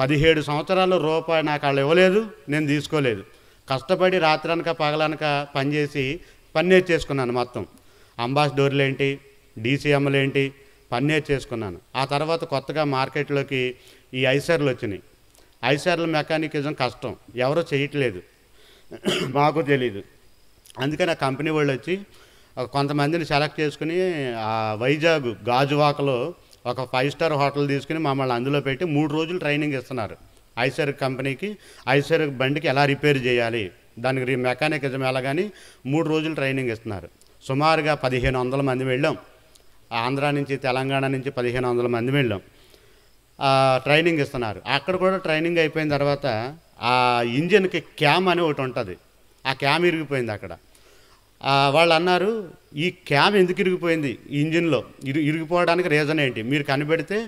పదిహేడు సంవత్సరాలు రూపాయి నాకు వాళ్ళు ఇవ్వలేదు నేను తీసుకోలేదు కష్టపడి రాత్రనక పగలనక పనిచేసి పన్నే చేసుకున్నాను మొత్తం అంబాసిడోర్లు ఏంటి డీసీఎంలు ఏంటి పన్నే చేసుకున్నాను ఆ తర్వాత కొత్తగా మార్కెట్లోకి ఈ ఐసర్లు వచ్చినాయి ఐసర్ల మెకానికిజం కష్టం ఎవరో చేయట్లేదు మాకు తెలీదు అందుకని ఆ కంపెనీ వాళ్ళు వచ్చి కొంతమందిని సెలెక్ట్ చేసుకుని వైజాగ్ గాజువాకలో ఒక ఫైవ్ స్టార్ హోటల్ తీసుకుని మమ్మల్ని అందులో పెట్టి మూడు రోజులు ట్రైనింగ్ ఇస్తున్నారు ఐసర్ కంపెనీకి ఐసర్ బండికి ఎలా రిపేర్ చేయాలి దానికి మెకానికిజం ఎలా కానీ మూడు రోజులు ట్రైనింగ్ ఇస్తున్నారు సుమారుగా పదిహేను వందల మంది వెళ్ళాం ఆంధ్ర నుంచి తెలంగాణ నుంచి పదిహేను వందల మంది వెళ్ళాం ట్రైనింగ్ ఇస్తున్నారు అక్కడ కూడా ట్రైనింగ్ అయిపోయిన తర్వాత ఆ ఇంజిన్కి క్యామ్ అని ఒకటి ఉంటుంది ఆ క్యామ్ ఇరిగిపోయింది అక్కడ వాళ్ళు అన్నారు ఈ క్యామ్ ఎందుకు ఇరిగిపోయింది ఇంజిన్లో ఇరు ఇరిగిపోవడానికి రీజన్ ఏంటి మీరు కనిపెడితే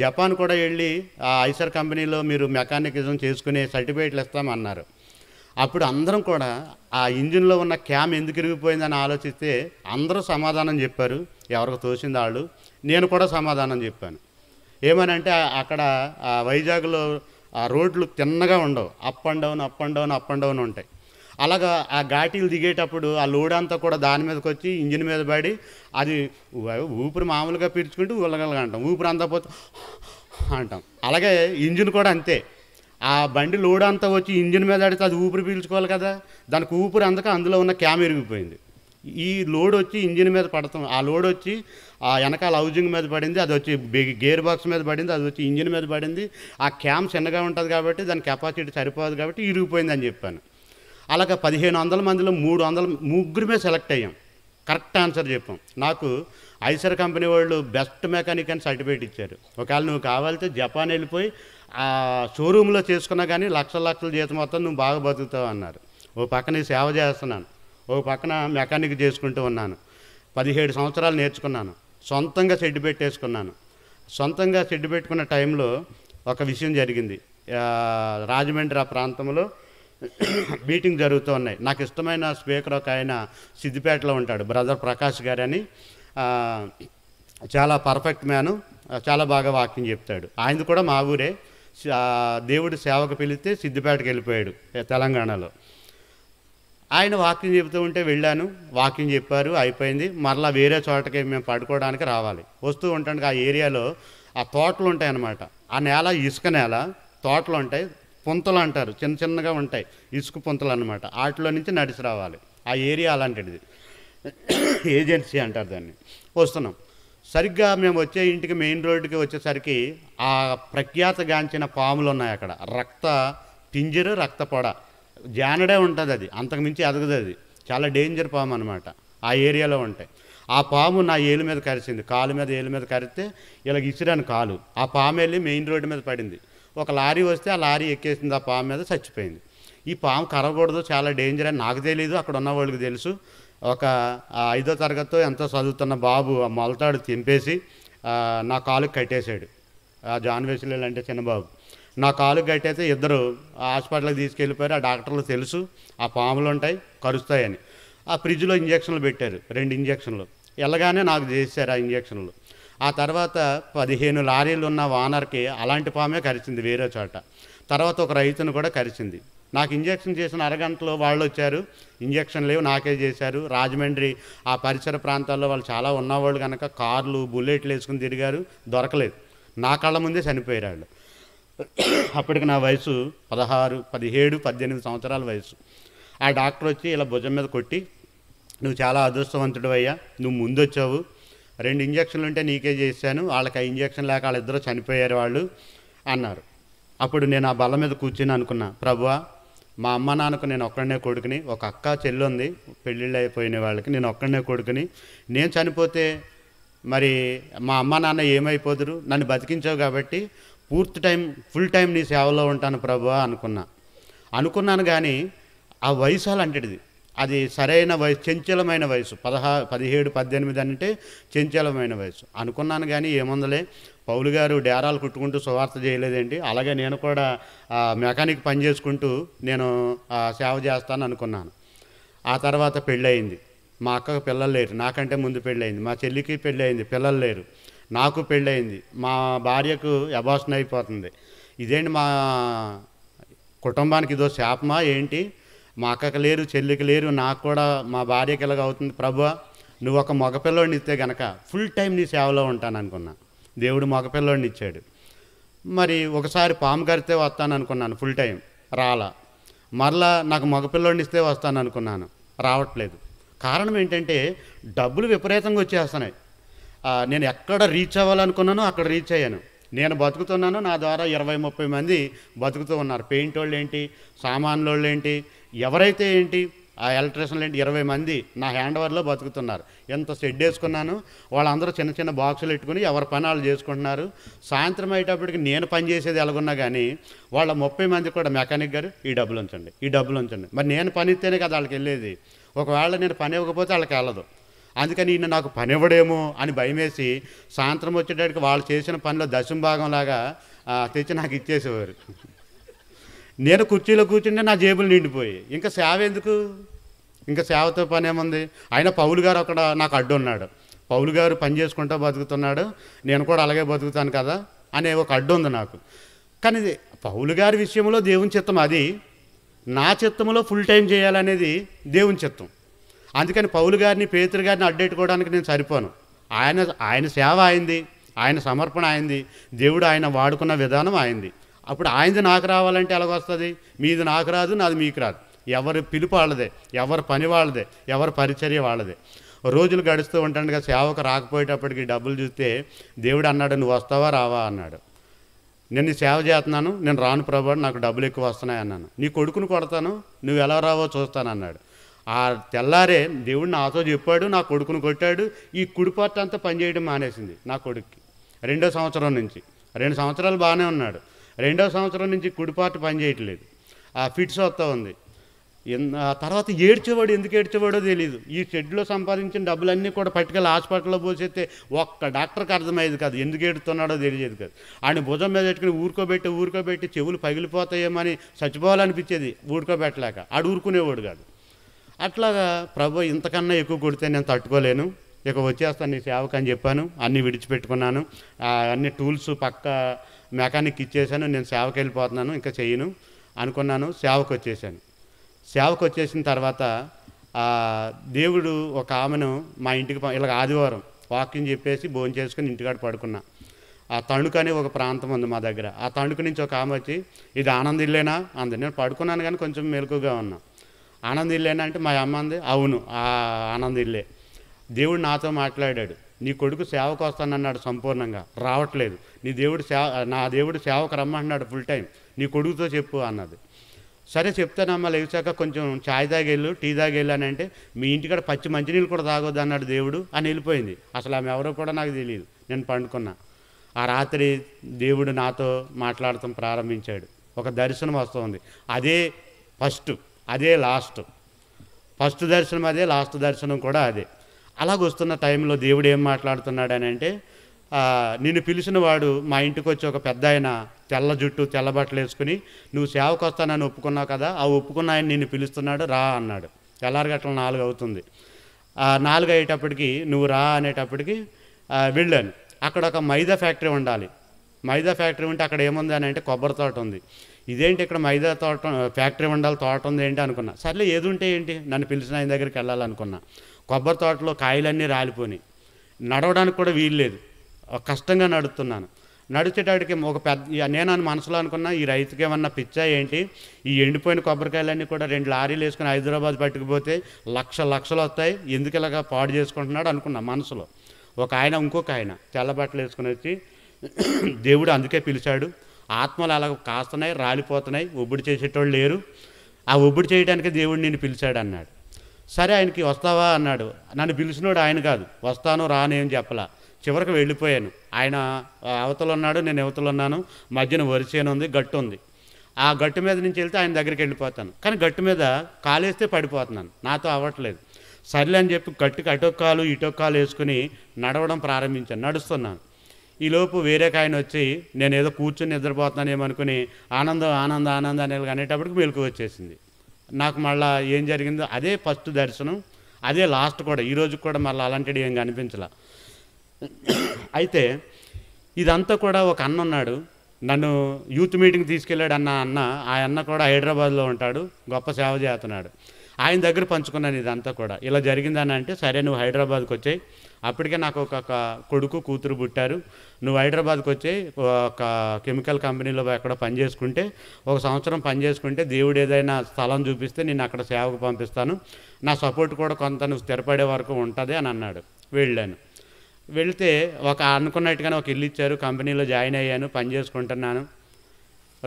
జపాన్ కూడా వెళ్ళి ఆ ఐసర్ కంపెనీలో మీరు మెకానికిజం చేసుకునే సర్టిఫికేట్లు ఇస్తామన్నారు అప్పుడు అందరం కూడా ఆ ఇంజిన్లో ఉన్న క్యామ్ ఎందుకు ఇరిగిపోయిందని ఆలోచిస్తే అందరూ సమాధానం చెప్పారు ఎవరికి తోసింది వాళ్ళు నేను కూడా సమాధానం చెప్పాను ఏమనంటే అక్కడ వైజాగ్లో ఆ రోడ్లు తిన్నగా ఉండవు up and down up and down up and down ఉంటాయి అలాగా ఆ ఘాటీలు దిగేటప్పుడు ఆ లోడ్ అంతా కూడా దాని మీదకి వచ్చి ఇంజిన్ మీద పడి అది ఊపిరి మామూలుగా పీల్చుకుంటూ ఉలగలగా అంటాం ఊపిరి అంతా పోతే అంటాం అలాగే ఇంజిన్ కూడా అంతే ఆ బండి లోడ్ అంతా వచ్చి ఇంజిన్ మీద పడితే అది ఊపిరి పీల్చుకోవాలి కదా దానికి ఊపిరి అందక అందులో ఉన్న క్యామ్ ఇరిగిపోయింది ఈ లోడ్ వచ్చి ఇంజిన్ మీద పడతాం ఆ లోడ్ వచ్చి ఆ వెనకాల హౌజింగ్ మీద పడింది అది వచ్చి గేర్ బాక్స్ మీద పడింది అది వచ్చి ఇంజిన్ మీద పడింది ఆ క్యామ్ చిన్నగా ఉంటుంది కాబట్టి దాని కెపాసిటీ సరిపోదు కాబట్టి ఇరిగిపోయింది అని చెప్పాను అలాగ పదిహేను వందల మందిలో మూడు వందల ముగ్గురుమే సెలెక్ట్ అయ్యాం కరెక్ట్ ఆన్సర్ చెప్పాం నాకు ఐసర్ కంపెనీ వాళ్ళు బెస్ట్ మెకానిక్ అని సర్టిఫికేట్ ఇచ్చారు ఒకవేళ నువ్వు కావాలితే జపాన్ వెళ్ళిపోయి ఆ షోరూంలో చేసుకున్నా కానీ లక్షల లక్షలు జీతం మొత్తం నువ్వు బాగా బతుకుతావు అన్నారు ఓ పక్కన సేవ చేస్తున్నాను ఓ పక్కన మెకానిక్ చేసుకుంటూ ఉన్నాను పదిహేడు సంవత్సరాలు నేర్చుకున్నాను సొంతంగా షెడ్ పెట్టేసుకున్నాను సొంతంగా షెడ్ పెట్టుకున్న టైంలో ఒక విషయం జరిగింది రాజమండ్రి ఆ ప్రాంతంలో మీటింగ్ జరుగుతూ ఉన్నాయి నాకు ఇష్టమైన స్పీకర్ ఒక ఆయన సిద్దిపేటలో ఉంటాడు బ్రదర్ ప్రకాష్ గారని చాలా పర్ఫెక్ట్ మ్యాను చాలా బాగా వాక్యం చెప్తాడు ఆయనది కూడా మా ఊరే దేవుడు సేవకు పిలిస్తే సిద్దిపేటకి వెళ్ళిపోయాడు తెలంగాణలో ఆయన వాక్యం చెబుతూ ఉంటే వెళ్ళాను వాక్యం చెప్పారు అయిపోయింది మరలా వేరే చోటకి మేము పడుకోవడానికి రావాలి వస్తూ ఉంటాను ఆ ఏరియాలో ఆ తోటలు ఉంటాయి అనమాట ఆ నేల ఇసుక నేల తోటలు ఉంటాయి పొంతలు అంటారు చిన్న చిన్నగా ఉంటాయి ఇసుక పొంతలు అనమాట వాటిలో నుంచి నడిచి రావాలి ఆ ఏరియా అలాంటిది ఏజెన్సీ అంటారు దాన్ని వస్తున్నాం సరిగ్గా మేము వచ్చే ఇంటికి మెయిన్ రోడ్డుకి వచ్చేసరికి ఆ ప్రఖ్యాతగాంచిన పాములు ఉన్నాయి అక్కడ రక్త పింజరు రక్త పొడ జానడే ఉంటుంది అది అంతకుమించి ఎదగదు అది చాలా డేంజర్ పాము అనమాట ఆ ఏరియాలో ఉంటాయి ఆ పాము నా ఏలు మీద కరిచింది కాలు మీద ఏలు మీద కరిస్తే ఇలాగ ఇసిరాను కాలు ఆ పాము వెళ్ళి మెయిన్ రోడ్డు మీద పడింది ఒక లారీ వస్తే ఆ లారీ ఎక్కేసింది ఆ పాము మీద చచ్చిపోయింది ఈ పాము కరవకూడదు చాలా డేంజర్ అని నాకు తెలియదు అక్కడ ఉన్న వాళ్ళకి తెలుసు ఒక ఐదో తరగతితో ఎంతో చదువుతున్న బాబు ఆ మొలతాడు తింపేసి నా కాలుకి కట్టేశాడు ఆ జాన్ వెసిలేలు అంటే చిన్నబాబు నా కాలు కట్టేస్తే ఇద్దరు హాస్పిటల్కి తీసుకెళ్ళిపోయారు ఆ డాక్టర్లు తెలుసు ఆ పాములు ఉంటాయి కరుస్తాయని ఆ ఫ్రిడ్జ్లో ఇంజక్షన్లు పెట్టారు రెండు ఇంజక్షన్లు ఎలాగానే నాకు చేశారు ఆ ఇంజక్షన్లు ఆ తర్వాత పదిహేను లారీలు ఉన్న వానర్కి అలాంటి పామే కరిచింది వేరే చోట తర్వాత ఒక రైతును కూడా కరిచింది నాకు ఇంజెక్షన్ చేసిన అరగంటలో వాళ్ళు వచ్చారు ఇంజక్షన్ లేవు నాకే చేశారు రాజమండ్రి ఆ పరిసర ప్రాంతాల్లో వాళ్ళు చాలా ఉన్నవాళ్ళు కనుక కార్లు బుల్లెట్లు వేసుకుని తిరిగారు దొరకలేదు నా కళ్ళ ముందే చనిపోయారు వాళ్ళు అప్పటికి నా వయసు పదహారు పదిహేడు పద్దెనిమిది సంవత్సరాల వయసు ఆ డాక్టర్ వచ్చి ఇలా భుజం మీద కొట్టి నువ్వు చాలా అదృష్టవంతుడు అయ్యా నువ్వు ముందొచ్చావు రెండు ఇంజక్షన్లు ఉంటే నీకే చేశాను వాళ్ళకి ఆ ఇంజక్షన్ లేక వాళ్ళిద్దరూ చనిపోయారు వాళ్ళు అన్నారు అప్పుడు నేను ఆ బల్ల మీద కూర్చుని అనుకున్నా ప్రభువా మా అమ్మ నాన్నకు నేను ఒక్కడనే కొడుకుని ఒక అక్క చెల్లి ఉంది పెళ్ళిళ్ళు అయిపోయిన వాళ్ళకి నేను ఒక్కడనే కొడుకుని నేను చనిపోతే మరి మా అమ్మ నాన్న ఏమైపోదురు నన్ను బతికించావు కాబట్టి పూర్తి టైం ఫుల్ టైం నీ సేవలో ఉంటాను ప్రభు అనుకున్నా అనుకున్నాను కానీ ఆ వయసు అలాంటిది అది సరైన వయసు చంచలమైన వయసు పదహా పదిహేడు పద్దెనిమిది అంటే చంచలమైన వయసు అనుకున్నాను కానీ ఏముందలే పౌలు గారు డేరాలు కుట్టుకుంటూ సువార్త చేయలేదండి అలాగే నేను కూడా మెకానిక్ పని చేసుకుంటూ నేను సేవ చేస్తాను అనుకున్నాను ఆ తర్వాత పెళ్ళయింది మా అక్కకు పిల్లలు లేరు నాకంటే ముందు పెళ్ళయింది మా చెల్లికి పెళ్ళయింది పిల్లలు లేరు నాకు పెళ్ళయింది మా భార్యకు అబార్షన్ అయిపోతుంది ఇదేంటి మా కుటుంబానికి ఇదో శాపమా ఏంటి మా అక్కకి లేరు చెల్లికి లేరు నాకు కూడా మా భార్యకి ఇలాగ అవుతుంది ప్రభు నువ్వు ఒక మగపిల్లోడిని ఇస్తే గనక ఫుల్ టైం నీ సేవలో ఉంటాను అనుకున్నా దేవుడు మగపిల్లోడిని ఇచ్చాడు మరి ఒకసారి పాము కరితే వస్తాను అనుకున్నాను ఫుల్ టైం రాలా మరలా నాకు మగపిల్లోడిని ఇస్తే వస్తాను అనుకున్నాను రావట్లేదు కారణం ఏంటంటే డబ్బులు విపరీతంగా వచ్చేస్తున్నాయి నేను ఎక్కడ రీచ్ అవ్వాలనుకున్నానో అక్కడ రీచ్ అయ్యాను నేను బతుకుతున్నాను నా ద్వారా ఇరవై ముప్పై మంది బతుకుతూ ఉన్నారు పెయింట్ వాళ్ళు ఏంటి సామాన్లు వాళ్ళు ఏంటి ఎవరైతే ఏంటి ఆ ఎలక్ట్రీషియన్లు ఏంటి ఇరవై మంది నా హ్యాండ్ ఓవర్లో బతుకుతున్నారు ఎంత షెడ్ వేసుకున్నాను వాళ్ళందరూ చిన్న చిన్న బాక్సులు పెట్టుకుని ఎవరి పని వాళ్ళు చేసుకుంటున్నారు సాయంత్రం అయ్యేటప్పటికి నేను పని చేసేది ఎలాగున్నా కానీ వాళ్ళ ముప్పై మంది కూడా మెకానిక్ గారు ఈ డబ్బులు ఉంచండి ఈ డబ్బులు ఉంచండి మరి నేను పని ఇస్తేనే కదా వాళ్ళకి వెళ్ళేది ఒకవేళ నేను పని ఇవ్వకపోతే వాళ్ళకి వెళ్ళదు అందుకని ఈయన నాకు పని ఇవ్వడేమో అని భయమేసి సాయంత్రం వచ్చేటప్పటికి వాళ్ళు చేసిన పనిలో దశం భాగంలాగా తెచ్చి నాకు ఇచ్చేసేవారు నేను కుర్చీలో కూర్చుంటే నా జేబులు నిండిపోయి ఇంకా సేవ ఎందుకు ఇంకా సేవతో పని ఏముంది ఆయన పౌలు గారు అక్కడ నాకు అడ్డు ఉన్నాడు పౌలు గారు పని చేసుకుంటూ బతుకుతున్నాడు నేను కూడా అలాగే బతుకుతాను కదా అనే ఒక అడ్డు ఉంది నాకు కానీ పౌలు గారి విషయంలో దేవుని చిత్తం అది నా చిత్తంలో ఫుల్ టైం చేయాలనేది దేవుని చిత్తం అందుకని పౌలు గారిని పేతురు గారిని అడ్డెట్టుకోవడానికి నేను సరిపోను ఆయన ఆయన సేవ అయింది ఆయన సమర్పణ అయింది దేవుడు ఆయన వాడుకున్న విధానం అయింది అప్పుడు ఆయనది నాకు రావాలంటే ఎలాగొస్తుంది మీది నాకు రాదు నాది మీకు రాదు ఎవరి పిలుపు వాళ్ళదే ఎవరి పని వాళ్ళదే ఎవరి పరిచర్య వాళ్ళదే రోజులు గడుస్తూ కదా సేవకు రాకపోయేటప్పటికి డబ్బులు చూస్తే దేవుడు అన్నాడు నువ్వు వస్తావా రావా అన్నాడు నేను సేవ చేస్తున్నాను నేను రాను ప్రభాడు నాకు డబ్బులు ఎక్కువ వస్తున్నాయి అన్నాను నీ కొడుకును కొడతాను నువ్వు ఎలా రావో చూస్తాను అన్నాడు ఆ తెల్లారే దేవుడు నాతో చెప్పాడు నా కొడుకును కొట్టాడు ఈ కుడిపట్ట అంతా పనిచేయడం మానేసింది నా కొడుక్కి రెండో సంవత్సరం నుంచి రెండు సంవత్సరాలు బాగానే ఉన్నాడు రెండో సంవత్సరం నుంచి కుడిపాటు పనిచేయట్లేదు ఆ ఫిట్స్ వస్తూ ఉంది ఆ తర్వాత ఏడ్చేవాడు ఎందుకు ఏడ్చేవాడో తెలియదు ఈ షెడ్లో సంపాదించిన డబ్బులన్నీ కూడా పట్టుకెళ్ళి హాస్పిటల్లో పోసేస్తే ఒక్క డాక్టర్కి అర్థమయ్యేది కాదు ఎందుకు ఏడుతున్నాడో తెలియదు కాదు ఆయన భుజం మీద పెట్టుకుని ఊరుకోబెట్టి ఊరుకోబెట్టి చెవులు పగిలిపోతాయేమని చచ్చిపోవాలనిపించేది ఊరుకోబెట్టలేక ఆడు ఊరుకునేవాడు కాదు అట్లాగా ప్రభు ఇంతకన్నా ఎక్కువ కొడితే నేను తట్టుకోలేను ఇక వచ్చేస్తాను నీ సేవకు అని చెప్పాను అన్నీ విడిచిపెట్టుకున్నాను అన్ని టూల్స్ పక్క మెకానిక్ ఇచ్చేసాను నేను సేవకి వెళ్ళిపోతున్నాను ఇంకా చేయను అనుకున్నాను సేవకు వచ్చేసాను సేవకు వచ్చేసిన తర్వాత దేవుడు ఒక ఆమెను మా ఇంటికి ఇలా ఆదివారం వాకింగ్ చెప్పేసి భోజనం చేసుకుని ఇంటికాడ పడుకున్నా ఆ తణుకు అనే ఒక ప్రాంతం ఉంది మా దగ్గర ఆ తణుకు నుంచి ఒక ఆమె వచ్చి ఇది ఆనంద్ ఇల్లేనా అంది నేను పడుకున్నాను కానీ కొంచెం మెలకుగా ఉన్నా ఆనంద్ ఇల్లేనా అంటే మా అమ్మ అంది అవును ఆనంద్ ఇల్లే దేవుడు నాతో మాట్లాడాడు నీ కొడుకు సేవకు వస్తానన్నాడు సంపూర్ణంగా రావట్లేదు నీ దేవుడు సేవ నా దేవుడు సేవకు రమ్మంటున్నాడు ఫుల్ టైం నీ కొడుకుతో చెప్పు అన్నది సరే చెప్తానమ్మా లేచాక కొంచెం ఛాయ్ తాగేళ్ళు టీ తాగేళ్ళు అని అంటే మీ ఇంటికాడ పచ్చి మంచినీళ్ళు కూడా తాగొద్దు అన్నాడు దేవుడు అని వెళ్ళిపోయింది అసలు ఆమె ఎవరో కూడా నాకు తెలియదు నేను పండుకున్నా ఆ రాత్రి దేవుడు నాతో మాట్లాడటం ప్రారంభించాడు ఒక దర్శనం వస్తుంది అదే ఫస్ట్ అదే లాస్ట్ ఫస్ట్ దర్శనం అదే లాస్ట్ దర్శనం కూడా అదే అలాగ వస్తున్న టైంలో దేవుడు ఏం మాట్లాడుతున్నాడు అని అంటే నిన్ను పిలిచిన వాడు మా ఇంటికి వచ్చి ఒక పెద్ద ఆయన తెల్ల జుట్టు తెల్ల బట్టలు వేసుకుని నువ్వు సేవకు వస్తానని ఒప్పుకున్నావు కదా ఆ ఒప్పుకున్న ఆయన నిన్ను పిలుస్తున్నాడు రా అన్నాడు గట్ల నాలుగు అవుతుంది నాలుగు అయ్యేటప్పటికి నువ్వు రా అనేటప్పటికి వెళ్ళాను అక్కడ ఒక మైదా ఫ్యాక్టరీ ఉండాలి మైదా ఫ్యాక్టరీ ఉంటే అక్కడ ఏముంది అని అంటే కొబ్బరి తోట ఉంది ఇదేంటి ఇక్కడ మైదా తోట ఫ్యాక్టరీ ఉండాలి తోట ఉంది ఏంటి అనుకున్నా సర్లే ఏది ఉంటే ఏంటి నన్ను పిలిచిన ఆయన దగ్గరికి వెళ్ళాలనుకున్నా కొబ్బరి తోటలో కాయలన్నీ రాలిపోయినాయి నడవడానికి కూడా వీల్లేదు కష్టంగా నడుస్తున్నాను నడిచేటాడికి ఒక పెద్ద నేను అని మనసులో అనుకున్నా ఈ రైతుకి ఏమన్నా పిచ్చా ఏంటి ఈ ఎండిపోయిన కొబ్బరికాయలన్నీ కూడా రెండు లారీలు వేసుకుని హైదరాబాద్ పట్టుకుపోతే లక్ష లక్షలు వస్తాయి ఎందుకు ఇలాగా పాడు చేసుకుంటున్నాడు అనుకున్నా మనసులో ఒక ఆయన ఇంకొక ఆయన తెల్లబట్టలు వేసుకుని వచ్చి దేవుడు అందుకే పిలిచాడు ఆత్మలు అలా కాస్తున్నాయి రాలిపోతున్నాయి ఒబ్బడి చేసేటోళ్ళు లేరు ఆ ఒబ్బుడు చేయడానికి దేవుడు నేను పిలిచాడు అన్నాడు సరే ఆయనకి వస్తావా అన్నాడు నన్ను పిలిచినోడు ఆయన కాదు వస్తాను ఏం చెప్పలా చివరికి వెళ్ళిపోయాను ఆయన అవతలు ఉన్నాడు నేను యువతలు ఉన్నాను మధ్యన వరిచేను ఉంది గట్టు ఉంది ఆ గట్టు మీద నుంచి వెళ్తే ఆయన దగ్గరికి వెళ్ళిపోతాను కానీ గట్టు మీద కాలేస్తే పడిపోతున్నాను నాతో అవ్వట్లేదు సర్లే అని చెప్పి గట్టుకి అటొక్కాలు కాలు ఇటో కాలు వేసుకుని నడవడం ప్రారంభించాను నడుస్తున్నాను ఈలోపు వేరే కాయన వచ్చి నేను ఏదో కూర్చొని నిద్రపోతున్నాను ఏమనుకుని ఆనందం ఆనందం ఆనందం అనేది అనేటప్పటికి మెలకు వచ్చేసింది నాకు మళ్ళా ఏం జరిగిందో అదే ఫస్ట్ దర్శనం అదే లాస్ట్ కూడా ఈరోజు కూడా మళ్ళీ అలాంటిది ఏం కనిపించాల అయితే ఇదంతా కూడా ఒక అన్న ఉన్నాడు నన్ను యూత్ మీటింగ్ తీసుకెళ్ళాడు అన్న అన్న ఆ అన్న కూడా హైదరాబాద్లో ఉంటాడు గొప్ప సేవ చేస్తున్నాడు ఆయన దగ్గర పంచుకున్నాను ఇదంతా కూడా ఇలా జరిగిందని అంటే సరే నువ్వు హైదరాబాద్కి వచ్చాయి అప్పటికే నాకు ఒక కొడుకు కూతురు పుట్టారు నువ్వు హైదరాబాద్కి వచ్చి ఒక కెమికల్ కంపెనీలో ఎక్కడ పని చేసుకుంటే ఒక సంవత్సరం పని చేసుకుంటే దేవుడు ఏదైనా స్థలం చూపిస్తే నేను అక్కడ సేవకు పంపిస్తాను నా సపోర్ట్ కూడా కొంత నువ్వు స్థిరపడే వరకు ఉంటుంది అని అన్నాడు వెళ్ళాను వెళితే ఒక అనుకున్నట్టుగానే ఒక ఇల్లు ఇచ్చారు కంపెనీలో జాయిన్ అయ్యాను పని చేసుకుంటున్నాను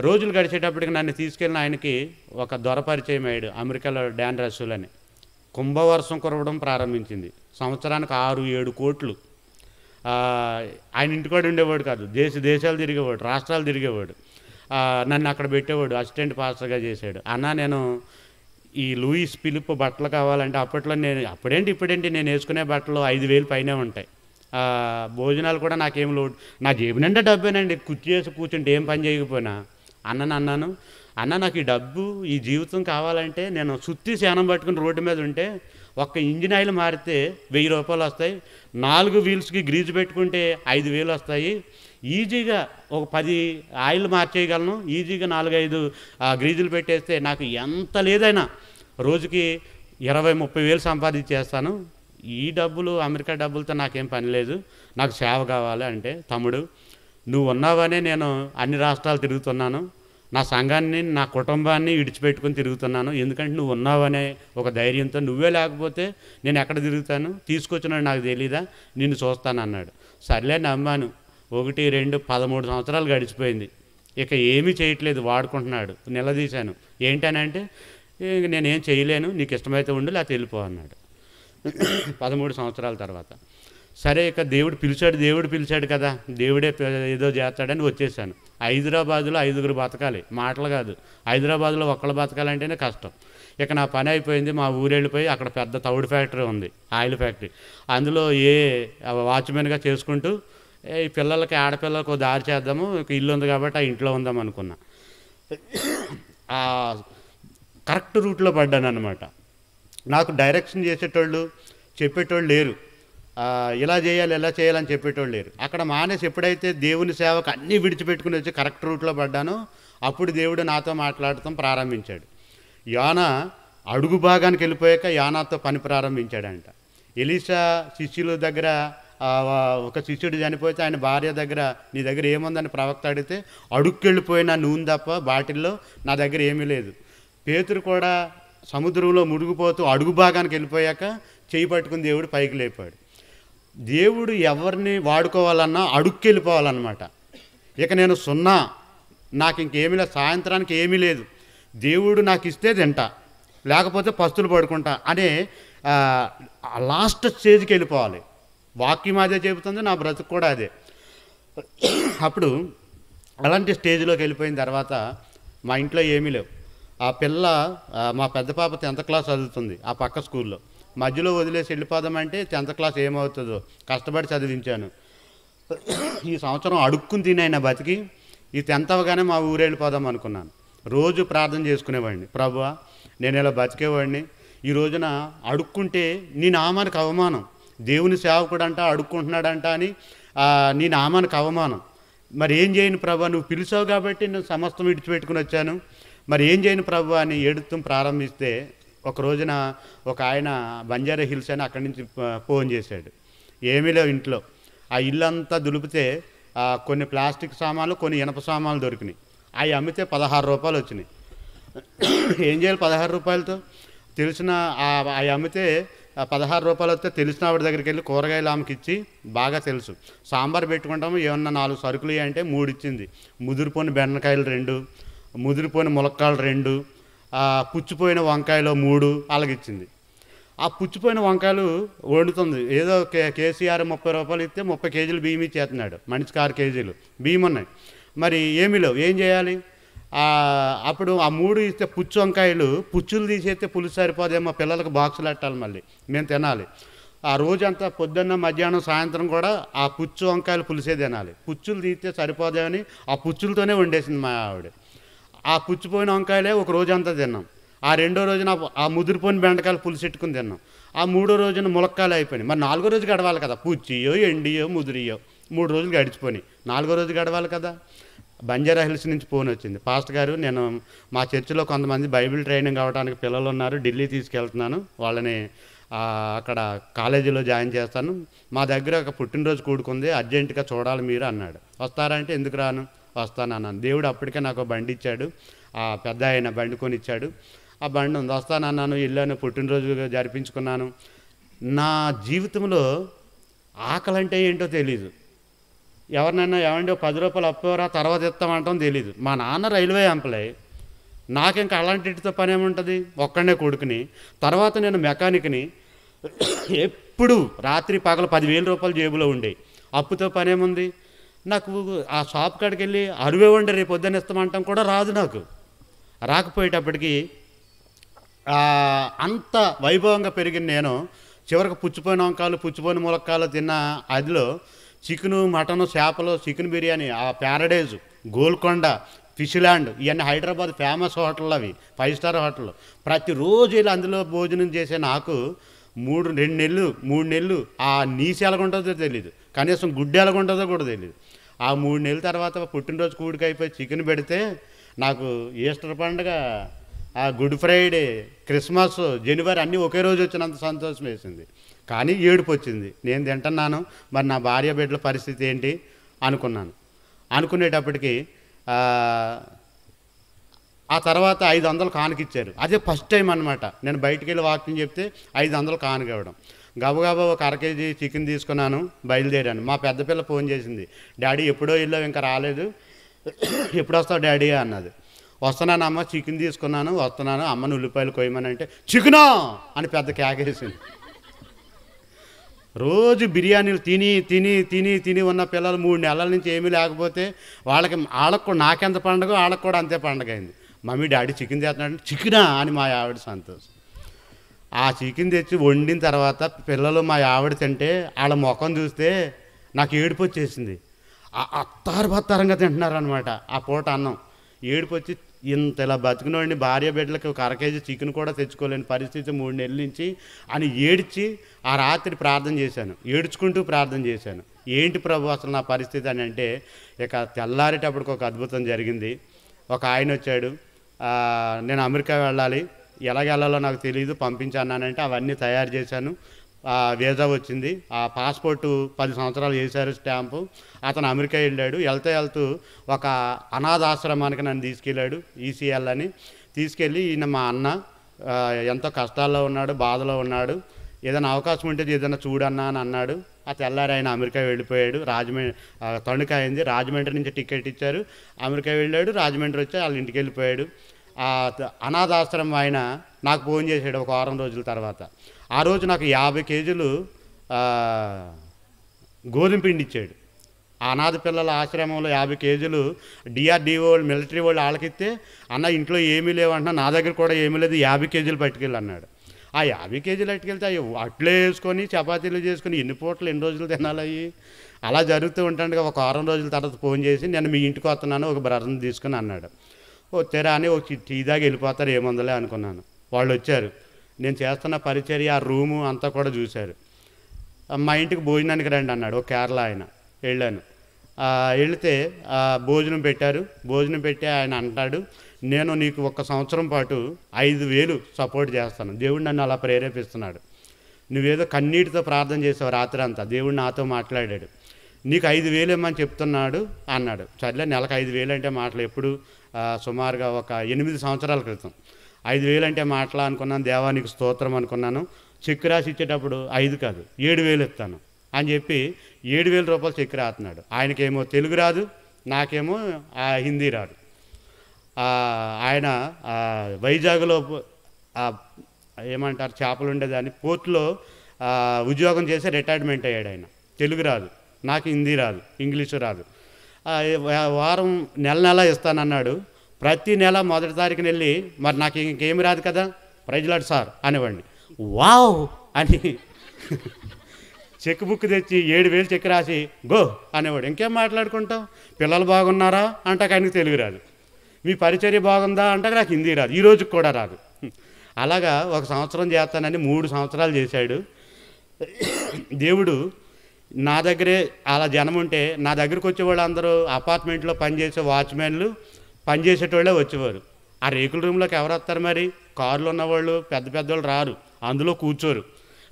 రోజులు గడిచేటప్పటికి నన్ను తీసుకెళ్ళిన ఆయనకి ఒక దొరపరిచయం అయ్యాడు అమెరికాలో డాన్ రసూల్ అని కుంభవర్షం కురవడం ప్రారంభించింది సంవత్సరానికి ఆరు ఏడు కోట్లు ఆయన ఇంటికాడు ఉండేవాడు కాదు దేశ దేశాలు తిరిగేవాడు రాష్ట్రాలు తిరిగేవాడు నన్ను అక్కడ పెట్టేవాడు అసిస్టెంట్ పాస్టర్గా చేశాడు అన్న నేను ఈ లూయిస్ పిలుప్ బట్టలు కావాలంటే అప్పట్లో నేను అప్పుడేంటి ఇప్పుడేంటి నేను వేసుకునే బట్టలు ఐదు వేలు పైనే ఉంటాయి భోజనాలు కూడా నాకేం లోడ్ నా జేబు నిండా డబ్బేనండి కుర్చీ వేసి కూర్చుంటే ఏం పని చేయకపోయినా అన్న అన్నాను అన్న నాకు ఈ డబ్బు ఈ జీవితం కావాలంటే నేను సుత్తి శానం పట్టుకుని రోడ్డు మీద ఉంటే ఒక్క ఇంజిన్ ఆయిల్ మారితే వెయ్యి రూపాయలు వస్తాయి నాలుగు వీల్స్కి గ్రీజు పెట్టుకుంటే ఐదు వేలు వస్తాయి ఈజీగా ఒక పది ఆయిల్ మార్చేయగలను ఈజీగా నాలుగైదు గ్రీజులు పెట్టేస్తే నాకు ఎంత లేదైనా రోజుకి ఇరవై ముప్పై వేలు సంపాదించేస్తాను ఈ డబ్బులు అమెరికా డబ్బులతో నాకేం పని లేదు నాకు సేవ కావాలి అంటే తమ్ముడు నువ్వు ఉన్నావనే నేను అన్ని రాష్ట్రాలు తిరుగుతున్నాను నా సంఘాన్ని నా కుటుంబాన్ని విడిచిపెట్టుకుని తిరుగుతున్నాను ఎందుకంటే నువ్వు ఉన్నావనే ఒక ధైర్యంతో నువ్వే లేకపోతే నేను ఎక్కడ తిరుగుతాను తీసుకొచ్చినాడు నాకు తెలీదా నిన్ను చూస్తాను అన్నాడు సర్లే నమ్మాను ఒకటి రెండు పదమూడు సంవత్సరాలు గడిచిపోయింది ఇక ఏమీ చేయట్లేదు వాడుకుంటున్నాడు నిలదీశాను ఏంటనంటే నేనేం చేయలేను నీకు ఇష్టమైతే ఉండు లేకపోతే వెళ్ళిపో అన్నాడు పదమూడు సంవత్సరాల తర్వాత సరే ఇక దేవుడు పిలిచాడు దేవుడు పిలిచాడు కదా దేవుడే ఏదో చేస్తాడని వచ్చేసాను హైదరాబాదులో ఐదుగురు బతకాలి మాటలు కాదు హైదరాబాద్లో ఒక్కళ్ళు బతకాలంటేనే కష్టం ఇక నా పని అయిపోయింది మా ఊరెళ్ళిపోయి అక్కడ పెద్ద తౌడు ఫ్యాక్టరీ ఉంది ఆయిల్ ఫ్యాక్టరీ అందులో ఏ వాచ్మెన్గా చేసుకుంటూ ఈ పిల్లలకి ఆడపిల్లలకు దారి చేద్దాము ఇల్లు ఉంది కాబట్టి ఆ ఇంట్లో ఉందాం అనుకున్నా కరెక్ట్ రూట్లో పడ్డాను అనమాట నాకు డైరెక్షన్ చేసేటోళ్ళు చెప్పేటోళ్ళు లేరు ఇలా చేయాలి ఇలా చేయాలని చెప్పేటోళ్ళు లేరు అక్కడ మానేసి ఎప్పుడైతే దేవుని సేవకు అన్నీ విడిచిపెట్టుకుని వచ్చి కరెక్ట్ రూట్లో పడ్డానో అప్పుడు దేవుడు నాతో మాట్లాడటం ప్రారంభించాడు యానా అడుగు భాగానికి వెళ్ళిపోయాక యానాతో పని ప్రారంభించాడంట ఎలీసా శిష్యుల దగ్గర ఒక శిష్యుడు చనిపోతే ఆయన భార్య దగ్గర నీ దగ్గర ఏముందని ప్రవక్త అడిగితే అడుక్కెళ్ళిపోయిన నూనె తప్ప బాటిల్లో నా దగ్గర ఏమీ లేదు పేతురు కూడా సముద్రంలో మునిగిపోతూ అడుగు భాగానికి వెళ్ళిపోయాక చేయి పట్టుకుని దేవుడు పైకి లేపాడు దేవుడు ఎవరిని వాడుకోవాలన్నా అడుక్కెళ్ళిపోవాలన్నమాట ఇక నేను సున్నా నాకు ఇంకేమీ లేదు సాయంత్రానికి ఏమీ లేదు దేవుడు నాకు ఇస్తే తింట లేకపోతే పస్తులు పడుకుంటా అనే లాస్ట్ స్టేజ్కి వెళ్ళిపోవాలి వాక్యం అదే చెబుతుంది నా బ్రతుకు కూడా అదే అప్పుడు అలాంటి స్టేజ్లోకి వెళ్ళిపోయిన తర్వాత మా ఇంట్లో ఏమీ లేవు ఆ పిల్ల మా పెద్ద పాప టెన్త్ క్లాస్ చదువుతుంది ఆ పక్క స్కూల్లో మధ్యలో వదిలేసి వెళ్ళిపోదామంటే టెన్త్ క్లాస్ ఏమవుతుందో కష్టపడి చదివించాను ఈ సంవత్సరం అడుక్కుని తినైనా బతికి ఈ టెన్త్ అవగానే మా ఊరు వెళ్ళిపోదాం అనుకున్నాను రోజు ప్రార్థన చేసుకునేవాడిని ప్రభు నేను ఇలా బతికేవాడిని ఈ రోజున అడుక్కుంటే నీ నామానికి అవమానం దేవుని సేవకుడు అంట అడుక్కుంటున్నాడంట అని నీ నామానికి అవమానం మరి ఏం చేయను ప్రభా నువ్వు పిలిచావు కాబట్టి నేను సమస్తం విడిచిపెట్టుకుని వచ్చాను మరి ఏం చేయను ప్రభు అని ఏడుతం ప్రారంభిస్తే ఒక రోజున ఒక ఆయన బంజారా హిల్స్ అని అక్కడి నుంచి ఫోన్ చేశాడు ఏమీ లేవు ఇంట్లో ఆ ఇల్లు అంతా దులిపితే కొన్ని ప్లాస్టిక్ సామాన్లు కొన్ని ఇనప సామాన్లు దొరికినాయి అవి అమ్మితే పదహారు రూపాయలు వచ్చినాయి ఏం చేయాలి పదహారు రూపాయలతో తెలిసిన అవి అమ్మితే పదహారు రూపాయలు వస్తే తెలిసిన ఆవిడ దగ్గరికి వెళ్ళి కూరగాయలు ఆమెకి ఇచ్చి బాగా తెలుసు సాంబార్ పెట్టుకుంటాము ఏమన్నా నాలుగు సరుకులు అంటే మూడు ఇచ్చింది ముదిరిపోని బెండకాయలు రెండు ముదిరిపోని ములక్కాయలు రెండు పుచ్చిపోయిన వంకాయలో మూడు అలాగిచ్చింది ఆ పుచ్చిపోయిన వంకాయలు వండుతుంది ఏదో కే కేసీఆర్ ముప్పై రూపాయలు ఇస్తే ముప్పై కేజీలు బియ్యం ఇచ్చేస్తున్నాడు మనిషికి ఆరు కేజీలు బియ్యం ఉన్నాయి మరి ఏమీ లేవు ఏం చేయాలి అప్పుడు ఆ మూడు ఇస్తే పుచ్చు వంకాయలు పుచ్చులు తీసేస్తే పులుసు సరిపోదేమో పిల్లలకు బాక్సులు పెట్టాలి మళ్ళీ మేము తినాలి ఆ రోజంతా పొద్దున్న మధ్యాహ్నం సాయంత్రం కూడా ఆ పుచ్చు వంకాయలు పులిసే తినాలి పుచ్చులు తీస్తే సరిపోదేమని ఆ పుచ్చులతోనే వండేసింది మా ఆవిడ ఆ పుచ్చిపోయిన వంకాయలే ఒక రోజంతా తిన్నాం ఆ రెండో రోజున ఆ ముదిరిపోయిన బెండకాయలు పులుసెట్టుకుని తిన్నాం ఆ మూడో రోజున ములక్కాయలు అయిపోయినాయి మరి నాలుగో రోజు గడవాలి కదా పుచ్చియో ఎండియో ముదిరియో మూడు రోజులు గడిచిపోయినాయి నాలుగో రోజు గడవాలి కదా బంజారా హిల్స్ నుంచి ఫోన్ వచ్చింది పాస్ట్ గారు నేను మా చర్చిలో కొంతమంది బైబిల్ ట్రైనింగ్ అవ్వడానికి పిల్లలు ఉన్నారు ఢిల్లీ తీసుకెళ్తున్నాను వాళ్ళని అక్కడ కాలేజీలో జాయిన్ చేస్తాను మా దగ్గర ఒక పుట్టినరోజు కూడుకుంది అర్జెంటుగా చూడాలి మీరు అన్నాడు వస్తారంటే ఎందుకు రాను వస్తానన్నాను దేవుడు అప్పటికే నాకు బండి ఇచ్చాడు ఆ పెద్ద ఆయన బండి కొనిచ్చాడు ఆ బండి ఉంది వస్తానన్నాను ఇల్లాను పుట్టినరోజు జరిపించుకున్నాను నా జీవితంలో ఆకలి అంటే ఏంటో తెలీదు ఎవరినైనా ఏమంటే పది రూపాయలు అప్పవరా తర్వాత ఇస్తామంటాం తెలీదు మా నాన్న రైల్వే ఎంప్లాయ్ నాకింక అలాంటితో పని ఏముంటుంది ఒక్కడనే కొడుకుని తర్వాత నేను మెకానిక్ని ఎప్పుడు రాత్రి పగల పదివేల రూపాయలు జేబులో ఉండే అప్పుతో పనేముంది నాకు ఆ షాప్ కాడికి వెళ్ళి ఉండి రేపు పొద్దున్న ఇస్తామంటాం కూడా రాదు నాకు రాకపోయేటప్పటికి అంత వైభవంగా పెరిగింది నేను చివరికి పుచ్చిపోయిన వంకాయలు పుచ్చిపోయిన ములక్కాయలు తిన్న అదిలో చికెను మటను చేపలు చికెన్ బిర్యానీ ఆ ప్యారడైజు గోల్కొండ ఫిష్ ల్యాండ్ ఇవన్నీ హైదరాబాద్ ఫేమస్ హోటల్ అవి ఫైవ్ స్టార్ హోటల్ ప్రతిరోజు ఇలా అందులో భోజనం చేసే నాకు మూడు రెండు నెలలు మూడు నెలలు ఆ నీసు ఎలాగుంటుందో తెలియదు కనీసం గుడ్డ ఎలాగుంటుందో కూడా తెలియదు ఆ మూడు నెలల తర్వాత పుట్టినరోజు కూడికి అయిపోయి చికెన్ పెడితే నాకు ఈస్టర్ పండుగ ఆ గుడ్ ఫ్రైడే క్రిస్మస్ జనవరి అన్నీ ఒకే రోజు వచ్చినంత సంతోషం వేసింది కానీ ఏడుపు వచ్చింది నేను తింటున్నాను మరి నా భార్య బిడ్డల పరిస్థితి ఏంటి అనుకున్నాను అనుకునేటప్పటికి ఆ తర్వాత ఐదు వందలు కానుకిచ్చారు అదే ఫస్ట్ టైం అనమాట నేను బయటికి వెళ్ళి వాకింగ్ చెప్తే ఐదు వందలు కానుక ఇవ్వడం గబగబా ఒక అర కేజీ చికెన్ తీసుకున్నాను బయలుదేరాను మా పెద్ద పిల్ల ఫోన్ చేసింది డాడీ ఎప్పుడో ఇల్లో ఇంకా రాలేదు ఎప్పుడు వస్తావు డాడీ అన్నది వస్తున్నాను అమ్మ చికెన్ తీసుకున్నాను వస్తున్నాను అమ్మను ఉల్లిపాయలు కొయ్యమని అంటే చికెనా అని పెద్ద కేకేసింది రోజు బిర్యానీలు తిని తిని తిని తిని ఉన్న పిల్లలు మూడు నెలల నుంచి ఏమీ లేకపోతే వాళ్ళకి వాళ్ళకు నాకెంత పండగ వాళ్ళకు కూడా అంతే పండగ అయింది మమ్మీ డాడీ చికెన్ చేస్తున్నాడు చికెనా అని మా ఆవిడ సంతోషం ఆ చికెన్ తెచ్చి వండిన తర్వాత పిల్లలు మా ఆవిడ తింటే వాళ్ళ ముఖం చూస్తే నాకు ఏడుపు వచ్చేసింది అత్తారు బత్తారంగా తింటున్నారనమాట ఆ పూట అన్నం ఏడుపు వచ్చి ఇంత ఇలా బతికినోడిని భార్య బిడ్డలకు ఒక కేజీ చికెన్ కూడా తెచ్చుకోలేని పరిస్థితి మూడు నెలల నుంచి అని ఏడ్చి ఆ రాత్రి ప్రార్థన చేశాను ఏడ్చుకుంటూ ప్రార్థన చేశాను ఏంటి ప్రభు అసలు నా పరిస్థితి అని అంటే ఇక తెల్లారేటప్పటికి ఒక అద్భుతం జరిగింది ఒక ఆయన వచ్చాడు నేను అమెరికా వెళ్ళాలి ఎలాగ వెళ్ళాలో నాకు తెలియదు పంపించానంటే అవన్నీ తయారు చేశాను వీజా వచ్చింది ఆ పాస్పోర్టు పది సంవత్సరాలు వేశారు స్టాంపు అతను అమెరికా వెళ్ళాడు వెళ్తూ వెళ్తూ ఒక అనాథాశ్రమానికి నన్ను తీసుకెళ్ళాడు ఈసీఎల్ అని తీసుకెళ్ళి ఈయన మా అన్న ఎంతో కష్టాల్లో ఉన్నాడు బాధలో ఉన్నాడు ఏదైనా అవకాశం ఉంటే ఏదైనా చూడన్నా అని అన్నాడు ఆ తెల్లారి ఆయన అమెరికా వెళ్ళిపోయాడు రాజమండ్రి తణుకు అయింది రాజమండ్రి నుంచి టికెట్ ఇచ్చారు అమెరికా వెళ్ళాడు రాజమండ్రి వచ్చి వాళ్ళ ఇంటికి వెళ్ళిపోయాడు ఆ అనాథాశ్రమం ఆయన నాకు ఫోన్ చేశాడు ఒక వారం రోజుల తర్వాత ఆ రోజు నాకు యాభై కేజీలు గోధుమ పిండి ఇచ్చాడు అనాథ పిల్లల ఆశ్రమంలో యాభై కేజీలు డిఆర్డిఓ వాళ్ళు మిలిటరీ వాళ్ళు వాళ్ళకిస్తే అన్న ఇంట్లో ఏమీ లేవంటున్నా నా దగ్గర కూడా ఏమీ లేదు యాభై కేజీలు పట్టుకెళ్ళి అన్నాడు ఆ యాభై కేజీలు పట్టుకెళ్తే అవి అట్లే వేసుకొని చపాతీలు చేసుకొని ఎన్ని పూటలు ఎన్ని రోజులు తినాలయ్యి అలా జరుగుతూ ఉంటాను ఒక వారం రోజుల తర్వాత ఫోన్ చేసి నేను మీ ఇంటికి వస్తున్నాను ఒక బ్రదర్ని తీసుకుని అన్నాడు ఓ తెరా అని ఒక టీ దాకా వెళ్ళిపోతారు ఏముందలే అనుకున్నాను వాళ్ళు వచ్చారు నేను చేస్తున్న పరిచర్య ఆ రూము అంతా కూడా చూశారు మా ఇంటికి భోజనానికి రండి అన్నాడు ఓ కేరళ ఆయన వెళ్ళాను వెళితే భోజనం పెట్టారు భోజనం పెట్టి ఆయన అంటాడు నేను నీకు ఒక సంవత్సరం పాటు ఐదు వేలు సపోర్ట్ చేస్తాను దేవుడు నన్ను అలా ప్రేరేపిస్తున్నాడు నువ్వేదో కన్నీటితో ప్రార్థన చేసావు రాత్రి అంతా దేవుడు నాతో మాట్లాడాడు నీకు ఐదు వేలు ఏమని చెప్తున్నాడు అన్నాడు సర్లే నెలకు ఐదు వేలు అంటే మాటలు ఎప్పుడు సుమారుగా ఒక ఎనిమిది సంవత్సరాల క్రితం ఐదు వేలు అంటే మాటలా అనుకున్నాను దేవానికి స్తోత్రం అనుకున్నాను చెక్ రాసి ఇచ్చేటప్పుడు ఐదు కాదు ఏడు వేలు ఇస్తాను అని చెప్పి ఏడు వేల రూపాయలు చెక్ రాస్తున్నాడు ఆయనకేమో తెలుగు రాదు నాకేమో హిందీ రాదు ఆయన వైజాగ్లో ఏమంటారు చేపలు ఉండేదాన్ని పోర్ట్లో ఉద్యోగం చేసి రిటైర్మెంట్ అయ్యాడు ఆయన తెలుగు రాదు నాకు హిందీ రాదు ఇంగ్లీషు రాదు వారం నెల నెల ఇస్తానన్నాడు ప్రతి నెల మొదటి తారీఖున వెళ్ళి మరి నాకు ఇంకేమి రాదు కదా ప్రజలాడు సార్ అనేవాడిని వావ్ అని చెక్ బుక్ తెచ్చి ఏడు వేలు చెక్ రాసి గో అనేవాడు ఇంకేం మాట్లాడుకుంటావు పిల్లలు బాగున్నారా అంటే కానీ తెలుగు రాదు మీ పరిచర్య బాగుందా అంటే నాకు హిందీ రాదు ఈ రోజుకి కూడా రాదు అలాగా ఒక సంవత్సరం చేస్తానని మూడు సంవత్సరాలు చేశాడు దేవుడు నా దగ్గరే అలా జనం ఉంటే నా దగ్గరికి వచ్చే వాళ్ళందరూ అపార్ట్మెంట్లో పనిచేసే వాచ్మెన్లు పనిచేసేటోళ్ళే వచ్చేవారు ఆ రేకుల రూమ్లోకి ఎవరు వస్తారు మరి కారులు ఉన్నవాళ్ళు పెద్ద పెద్దవాళ్ళు రారు అందులో కూర్చోరు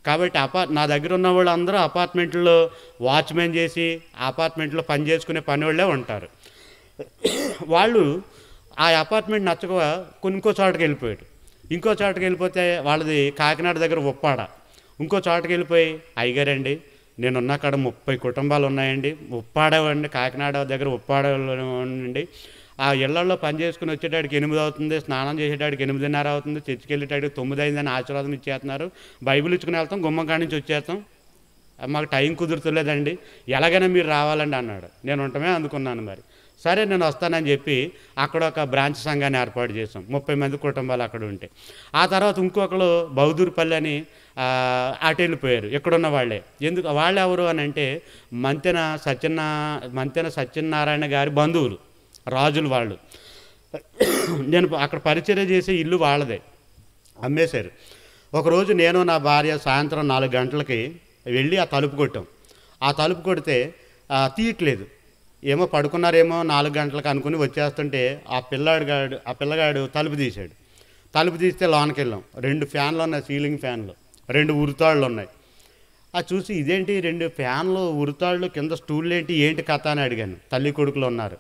కాబట్టి అపా నా దగ్గర ఉన్న వాళ్ళు అందరూ అపార్ట్మెంట్లో వాచ్మెన్ చేసి అపార్ట్మెంట్లో పని చేసుకునే పనివాళ్ళే ఉంటారు వాళ్ళు ఆ అపార్ట్మెంట్ నచ్చక కొన్ని ఇంకో చోటకి వెళ్ళిపోయారు ఇంకో చోటకి వెళ్ళిపోతే వాళ్ళది కాకినాడ దగ్గర ఉప్పాడ ఇంకో చోటకి వెళ్ళిపోయి అయ్యగారండి నేనున్న కాడ ముప్పై కుటుంబాలు ఉన్నాయండి ఉప్పాడ అండి కాకినాడ దగ్గర ఉప్పాడలో ఉండండి ఆ ఇళ్లలో పని చేసుకుని వచ్చేటాడికి ఎనిమిది అవుతుంది స్నానం చేసేటాడికి ఎనిమిదిన్నర అవుతుంది చర్చికెళ్ళేటాడికి తొమ్మిది తొమ్మిది అని ఆశీర్వాదం ఇచ్చేస్తున్నారు బైబిల్ ఇచ్చుకుని వెళ్తాం గుమ్మం కాడి నుంచి వచ్చేస్తాం మాకు టైం కుదురుతులేదండి ఎలాగైనా మీరు రావాలండి అన్నాడు నేను ఉండటమే అందుకున్నాను మరి సరే నేను వస్తానని చెప్పి అక్కడ ఒక బ్రాంచ్ సంఘాన్ని ఏర్పాటు చేసాం ముప్పై మంది కుటుంబాలు అక్కడ ఉంటే ఆ తర్వాత ఇంకొకరు బౌదూర్పల్లి అని అటెళ్ళిపోయారు ఎక్కడున్న వాళ్ళే ఎందుకు వాళ్ళు ఎవరు అని అంటే మంతెన సత్యనా మంతెన సత్యనారాయణ గారి బంధువులు రాజులు వాళ్ళు నేను అక్కడ పరిచయం చేసే ఇల్లు వాళ్ళదే అమ్మేశారు ఒకరోజు నేను నా భార్య సాయంత్రం నాలుగు గంటలకి వెళ్ళి ఆ తలుపు కొట్టాం ఆ తలుపు కొడితే తీయట్లేదు ఏమో పడుకున్నారేమో నాలుగు గంటలకు అనుకుని వచ్చేస్తుంటే ఆ గాడు ఆ పిల్లగాడు తలుపు తీశాడు తలుపు తీస్తే లోనకెళ్ళాం రెండు ఫ్యాన్లు ఉన్నాయి సీలింగ్ ఫ్యాన్లు రెండు ఉరితాళ్ళు ఉన్నాయి ఆ చూసి ఇదేంటి రెండు ఫ్యాన్లు ఉరితాళ్ళు కింద స్టూళ్ళు ఏంటి ఏంటి కథ అని అడిగాను తల్లి కొడుకులు ఉన్నారు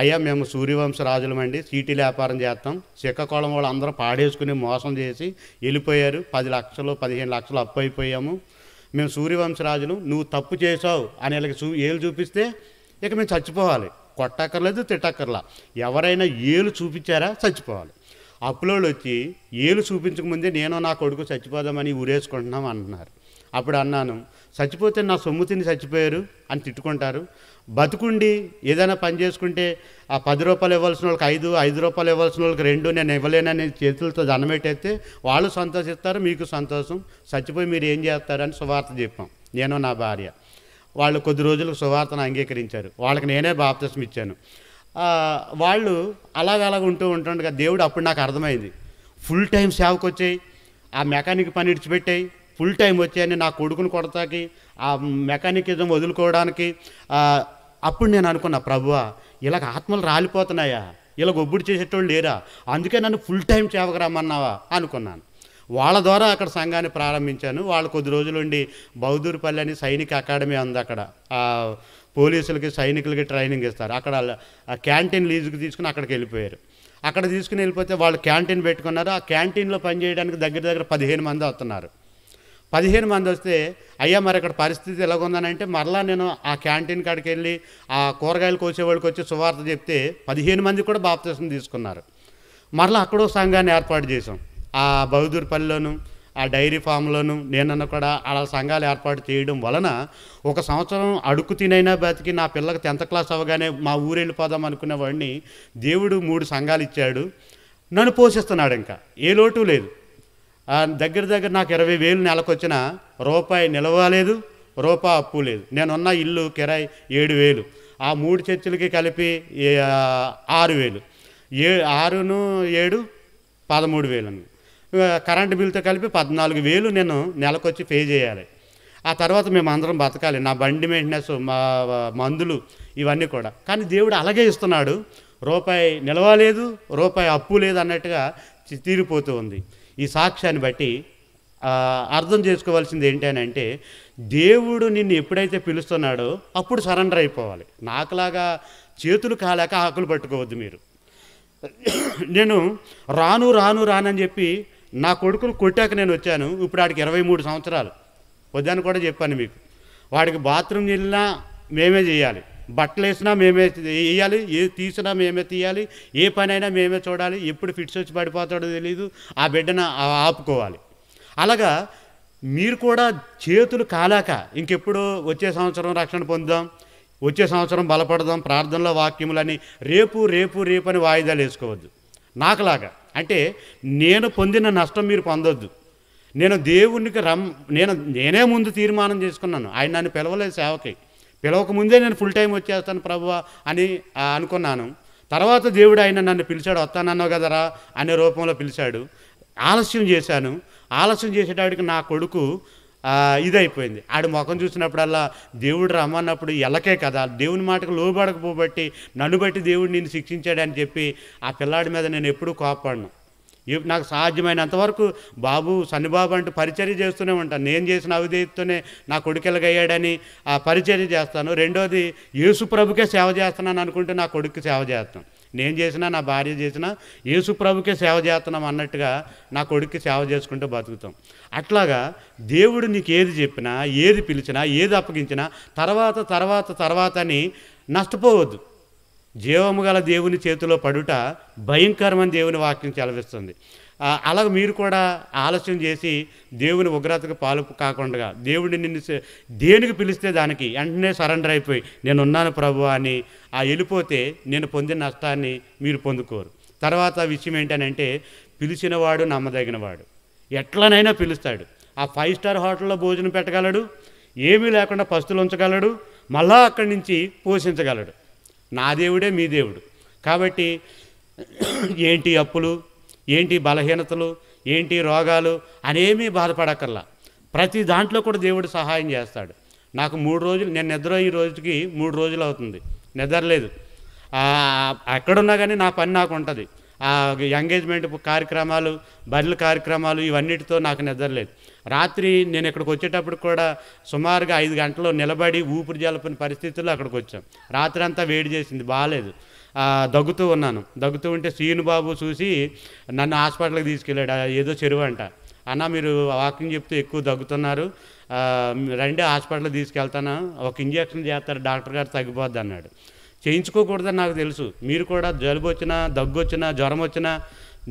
అయ్యా మేము సూర్యవంశ రాజులమండి సీటీ వ్యాపారం చేస్తాం శ్రీకాకుళం వాళ్ళు అందరూ పాడేసుకుని మోసం చేసి వెళ్ళిపోయారు పది లక్షలు పదిహేను లక్షలు అప్పు అయిపోయాము మేము సూర్యవంశ రాజులు నువ్వు తప్పు చేసావు అని వీళ్ళకి చూ ఏలు చూపిస్తే ఇక మేము చచ్చిపోవాలి కొట్టక్కర్లేదు తిట్టక్కర్లా ఎవరైనా ఏలు చూపించారా చచ్చిపోవాలి అప్పులోళ్ళు వచ్చి ఏలు చూపించకముందే నేను నా కొడుకు చచ్చిపోదామని ఊరేసుకుంటున్నాం అంటున్నారు అప్పుడు అన్నాను చచ్చిపోతే నా సొమ్ము తిని చచ్చిపోయారు అని తిట్టుకుంటారు బతుకుండి ఏదైనా పని చేసుకుంటే ఆ పది రూపాయలు ఇవ్వాల్సిన వాళ్ళకి ఐదు ఐదు రూపాయలు ఇవ్వాల్సిన వాళ్ళకి రెండు నేను ఇవ్వలేనని చేతులతో దండమెట్టేస్తే వాళ్ళు సంతోషిస్తారు మీకు సంతోషం చచ్చిపోయి మీరు ఏం చేస్తారని సువార్త చెప్పాం నేను నా భార్య వాళ్ళు కొద్ది రోజులకు సువార్తను అంగీకరించారు వాళ్ళకి నేనే బాప్తస్మిచ్చాను ఇచ్చాను వాళ్ళు అలాగలాగ ఉంటూ ఉంటుండగా దేవుడు అప్పుడు నాకు అర్థమైంది ఫుల్ టైం సేవకు వచ్చాయి ఆ మెకానిక్ పని ఇడిచిపెట్టాయి ఫుల్ టైం వచ్చాయని నా కొడుకుని కొడతాకి ఆ మెకానికిజం వదులుకోవడానికి అప్పుడు నేను అనుకున్నా ప్రభువ ఇలాగ ఆత్మలు రాలిపోతున్నాయా ఇలా ఒబ్బుడు చేసేటోళ్ళు లేరా అందుకే నన్ను ఫుల్ టైం సేవకు రమ్మన్నావా అనుకున్నాను వాళ్ళ ద్వారా అక్కడ సంఘాన్ని ప్రారంభించాను వాళ్ళు కొద్ది రోజులుండి బౌదూర్పల్లి అని సైనిక అకాడమీ ఉంది అక్కడ పోలీసులకి సైనికులకి ట్రైనింగ్ ఇస్తారు అక్కడ ఆ క్యాంటీన్ లీజుకి తీసుకుని అక్కడికి వెళ్ళిపోయారు అక్కడ తీసుకుని వెళ్ళిపోతే వాళ్ళు క్యాంటీన్ పెట్టుకున్నారు ఆ క్యాంటీన్లో పనిచేయడానికి దగ్గర దగ్గర పదిహేను మంది వస్తున్నారు పదిహేను మంది వస్తే అయ్యా మరి అక్కడ పరిస్థితి ఎలాగుందని అంటే మరలా నేను ఆ క్యాంటీన్ కాడికి వెళ్ళి ఆ కూరగాయలు కోసేవాళ్ళకి వచ్చి సువార్త చెప్తే పదిహేను మంది కూడా బాప్తీసం తీసుకున్నారు మరలా అక్కడో సంఘాన్ని ఏర్పాటు చేసాం ఆ బహదూర్పల్లిలోను ఆ డైరీ ఫామ్లను నేనన్న కూడా అలా సంఘాలు ఏర్పాటు చేయడం వలన ఒక సంవత్సరం అడుగు తినైనా బ్రతికి నా పిల్లకి టెన్త్ క్లాస్ అవ్వగానే మా ఊరు వెళ్ళిపోదాం అనుకునేవాడిని దేవుడు మూడు సంఘాలు ఇచ్చాడు నన్ను పోషిస్తున్నాడు ఇంకా ఏ లోటు లేదు దగ్గర దగ్గర నాకు ఇరవై వేలు వచ్చిన రూపాయి నిలవలేదు రూపాయి అప్పు లేదు నేనున్న ఇల్లు కిరాయి ఏడు వేలు ఆ మూడు చర్చలకి కలిపి ఆరు వేలు ఏ ఆరును ఏడు పదమూడు వేలు అని కరెంటు బిల్లుతో కలిపి పద్నాలుగు వేలు నేను నెలకొచ్చి పే చేయాలి ఆ తర్వాత మేము అందరం బతకాలి నా బండి మెయింటెనెన్స్ మా మందులు ఇవన్నీ కూడా కానీ దేవుడు అలాగే ఇస్తున్నాడు రూపాయి నిలవలేదు రూపాయి అప్పు లేదు అన్నట్టుగా తీరిపోతూ ఉంది ఈ సాక్ష్యాన్ని బట్టి అర్థం చేసుకోవాల్సింది అంటే దేవుడు నిన్ను ఎప్పుడైతే పిలుస్తున్నాడో అప్పుడు సరెండర్ అయిపోవాలి నాకులాగా చేతులు కాలేక ఆకులు పట్టుకోవద్దు మీరు నేను రాను రాను రానని చెప్పి నా కొడుకును కొట్టాక నేను వచ్చాను ఇప్పుడు వాడికి ఇరవై మూడు సంవత్సరాలు వద్దని కూడా చెప్పాను మీకు వాడికి బాత్రూమ్ వెళ్ళినా మేమే చేయాలి బట్టలు వేసినా మేమే వేయాలి ఏ తీసినా మేమే తీయాలి ఏ పనైనా మేమే చూడాలి ఎప్పుడు ఫిట్స్ వచ్చి పడిపోతాడో తెలియదు ఆ బిడ్డను ఆపుకోవాలి అలాగా మీరు కూడా చేతులు కాలాక ఇంకెప్పుడు వచ్చే సంవత్సరం రక్షణ పొందాం వచ్చే సంవత్సరం బలపడదాం ప్రార్థనలో వాక్యములని రేపు రేపు రేపు అని వాయిదాలు వేసుకోవద్దు నాకులాగా అంటే నేను పొందిన నష్టం మీరు పొందొద్దు నేను దేవునికి రమ్ నేను నేనే ముందు తీర్మానం చేసుకున్నాను ఆయన నన్ను పిలవలేదు సేవకి పిలవక ముందే నేను ఫుల్ టైం వచ్చేస్తాను ప్రభు అని అనుకున్నాను తర్వాత దేవుడు ఆయన నన్ను పిలిచాడు వస్తానన్నావు కదరా అనే రూపంలో పిలిచాడు ఆలస్యం చేశాను ఆలస్యం చేసేటప్పటికి నా కొడుకు ఇదైపోయింది ఆడి ముఖం చూసినప్పుడల్లా దేవుడు రమ్మన్నప్పుడు ఎలకే కదా దేవుని మాటకు లోబడకపోబట్టి నన్ను బట్టి దేవుడు నేను అని చెప్పి ఆ పిల్లాడి మీద నేను ఎప్పుడూ కోపడను నాకు సాధ్యమైనంతవరకు బాబు సన్నిబాబు అంటూ పరిచర్య చేస్తూనే ఉంటాను నేను చేసిన అవిధేయతతోనే నా కొడుకెలగయ్యాడని ఆ పరిచర్య చేస్తాను రెండోది యేసు ప్రభుకే సేవ చేస్తున్నాను అనుకుంటే నా కొడుకు సేవ చేస్తాను నేను చేసినా నా భార్య చేసినా యేసు ప్రభుకే సేవ చేస్తున్నాం అన్నట్టుగా నా కొడుక్కి సేవ చేసుకుంటూ బతుకుతాం అట్లాగా దేవుడు నీకు ఏది చెప్పినా ఏది పిలిచినా ఏది అప్పగించినా తర్వాత తర్వాత తర్వాత అని నష్టపోవద్దు జీవము గల దేవుని చేతిలో పడుట భయంకరమైన దేవుని వాక్యం చలవిస్తుంది అలాగ మీరు కూడా ఆలస్యం చేసి దేవుని ఉగ్రతకు పాలు కాకుండా దేవుడిని నిన్ను దేనికి పిలిస్తే దానికి వెంటనే సరెండర్ అయిపోయి నేను ఉన్నాను ప్రభు అని ఆ వెళ్ళిపోతే నేను పొందిన నష్టాన్ని మీరు పొందుకోరు తర్వాత విషయం అంటే పిలిచినవాడు నమ్మదగినవాడు ఎట్లనైనా పిలుస్తాడు ఆ ఫైవ్ స్టార్ హోటల్లో భోజనం పెట్టగలడు ఏమీ లేకుండా పస్తులు ఉంచగలడు మళ్ళా అక్కడి నుంచి పోషించగలడు నా దేవుడే మీ దేవుడు కాబట్టి ఏంటి అప్పులు ఏంటి బలహీనతలు ఏంటి రోగాలు అనేమీ బాధపడక్కర్లా ప్రతి దాంట్లో కూడా దేవుడు సహాయం చేస్తాడు నాకు మూడు రోజులు నేను నిద్ర ఈ రోజుకి మూడు రోజులు అవుతుంది నిద్రలేదు ఎక్కడున్నా కానీ నా పని నాకు ఉంటుంది ఆ ఎంగేజ్మెంట్ కార్యక్రమాలు బదులు కార్యక్రమాలు ఇవన్నిటితో నాకు నిద్రలేదు రాత్రి నేను ఇక్కడికి వచ్చేటప్పుడు కూడా సుమారుగా ఐదు గంటలు నిలబడి ఊపిరి జలపని పరిస్థితుల్లో అక్కడికి వచ్చాం రాత్రి అంతా వేడి చేసింది బాగాలేదు దగ్గుతూ ఉన్నాను దగ్గుతూ ఉంటే శ్రీనుబాబు చూసి నన్ను హాస్పిటల్కి తీసుకెళ్ళాడు ఏదో చెరువు అంట అన్న మీరు వాకింగ్ చెప్తూ ఎక్కువ దగ్గుతున్నారు రండి హాస్పిటల్కి తీసుకెళ్తాను ఒక ఇంజక్షన్ చేస్తారు డాక్టర్ గారు తగ్గిపోద్ది అన్నాడు చేయించుకోకూడదని నాకు తెలుసు మీరు కూడా జలుబు వచ్చినా దగ్గు వచ్చినా జ్వరం వచ్చినా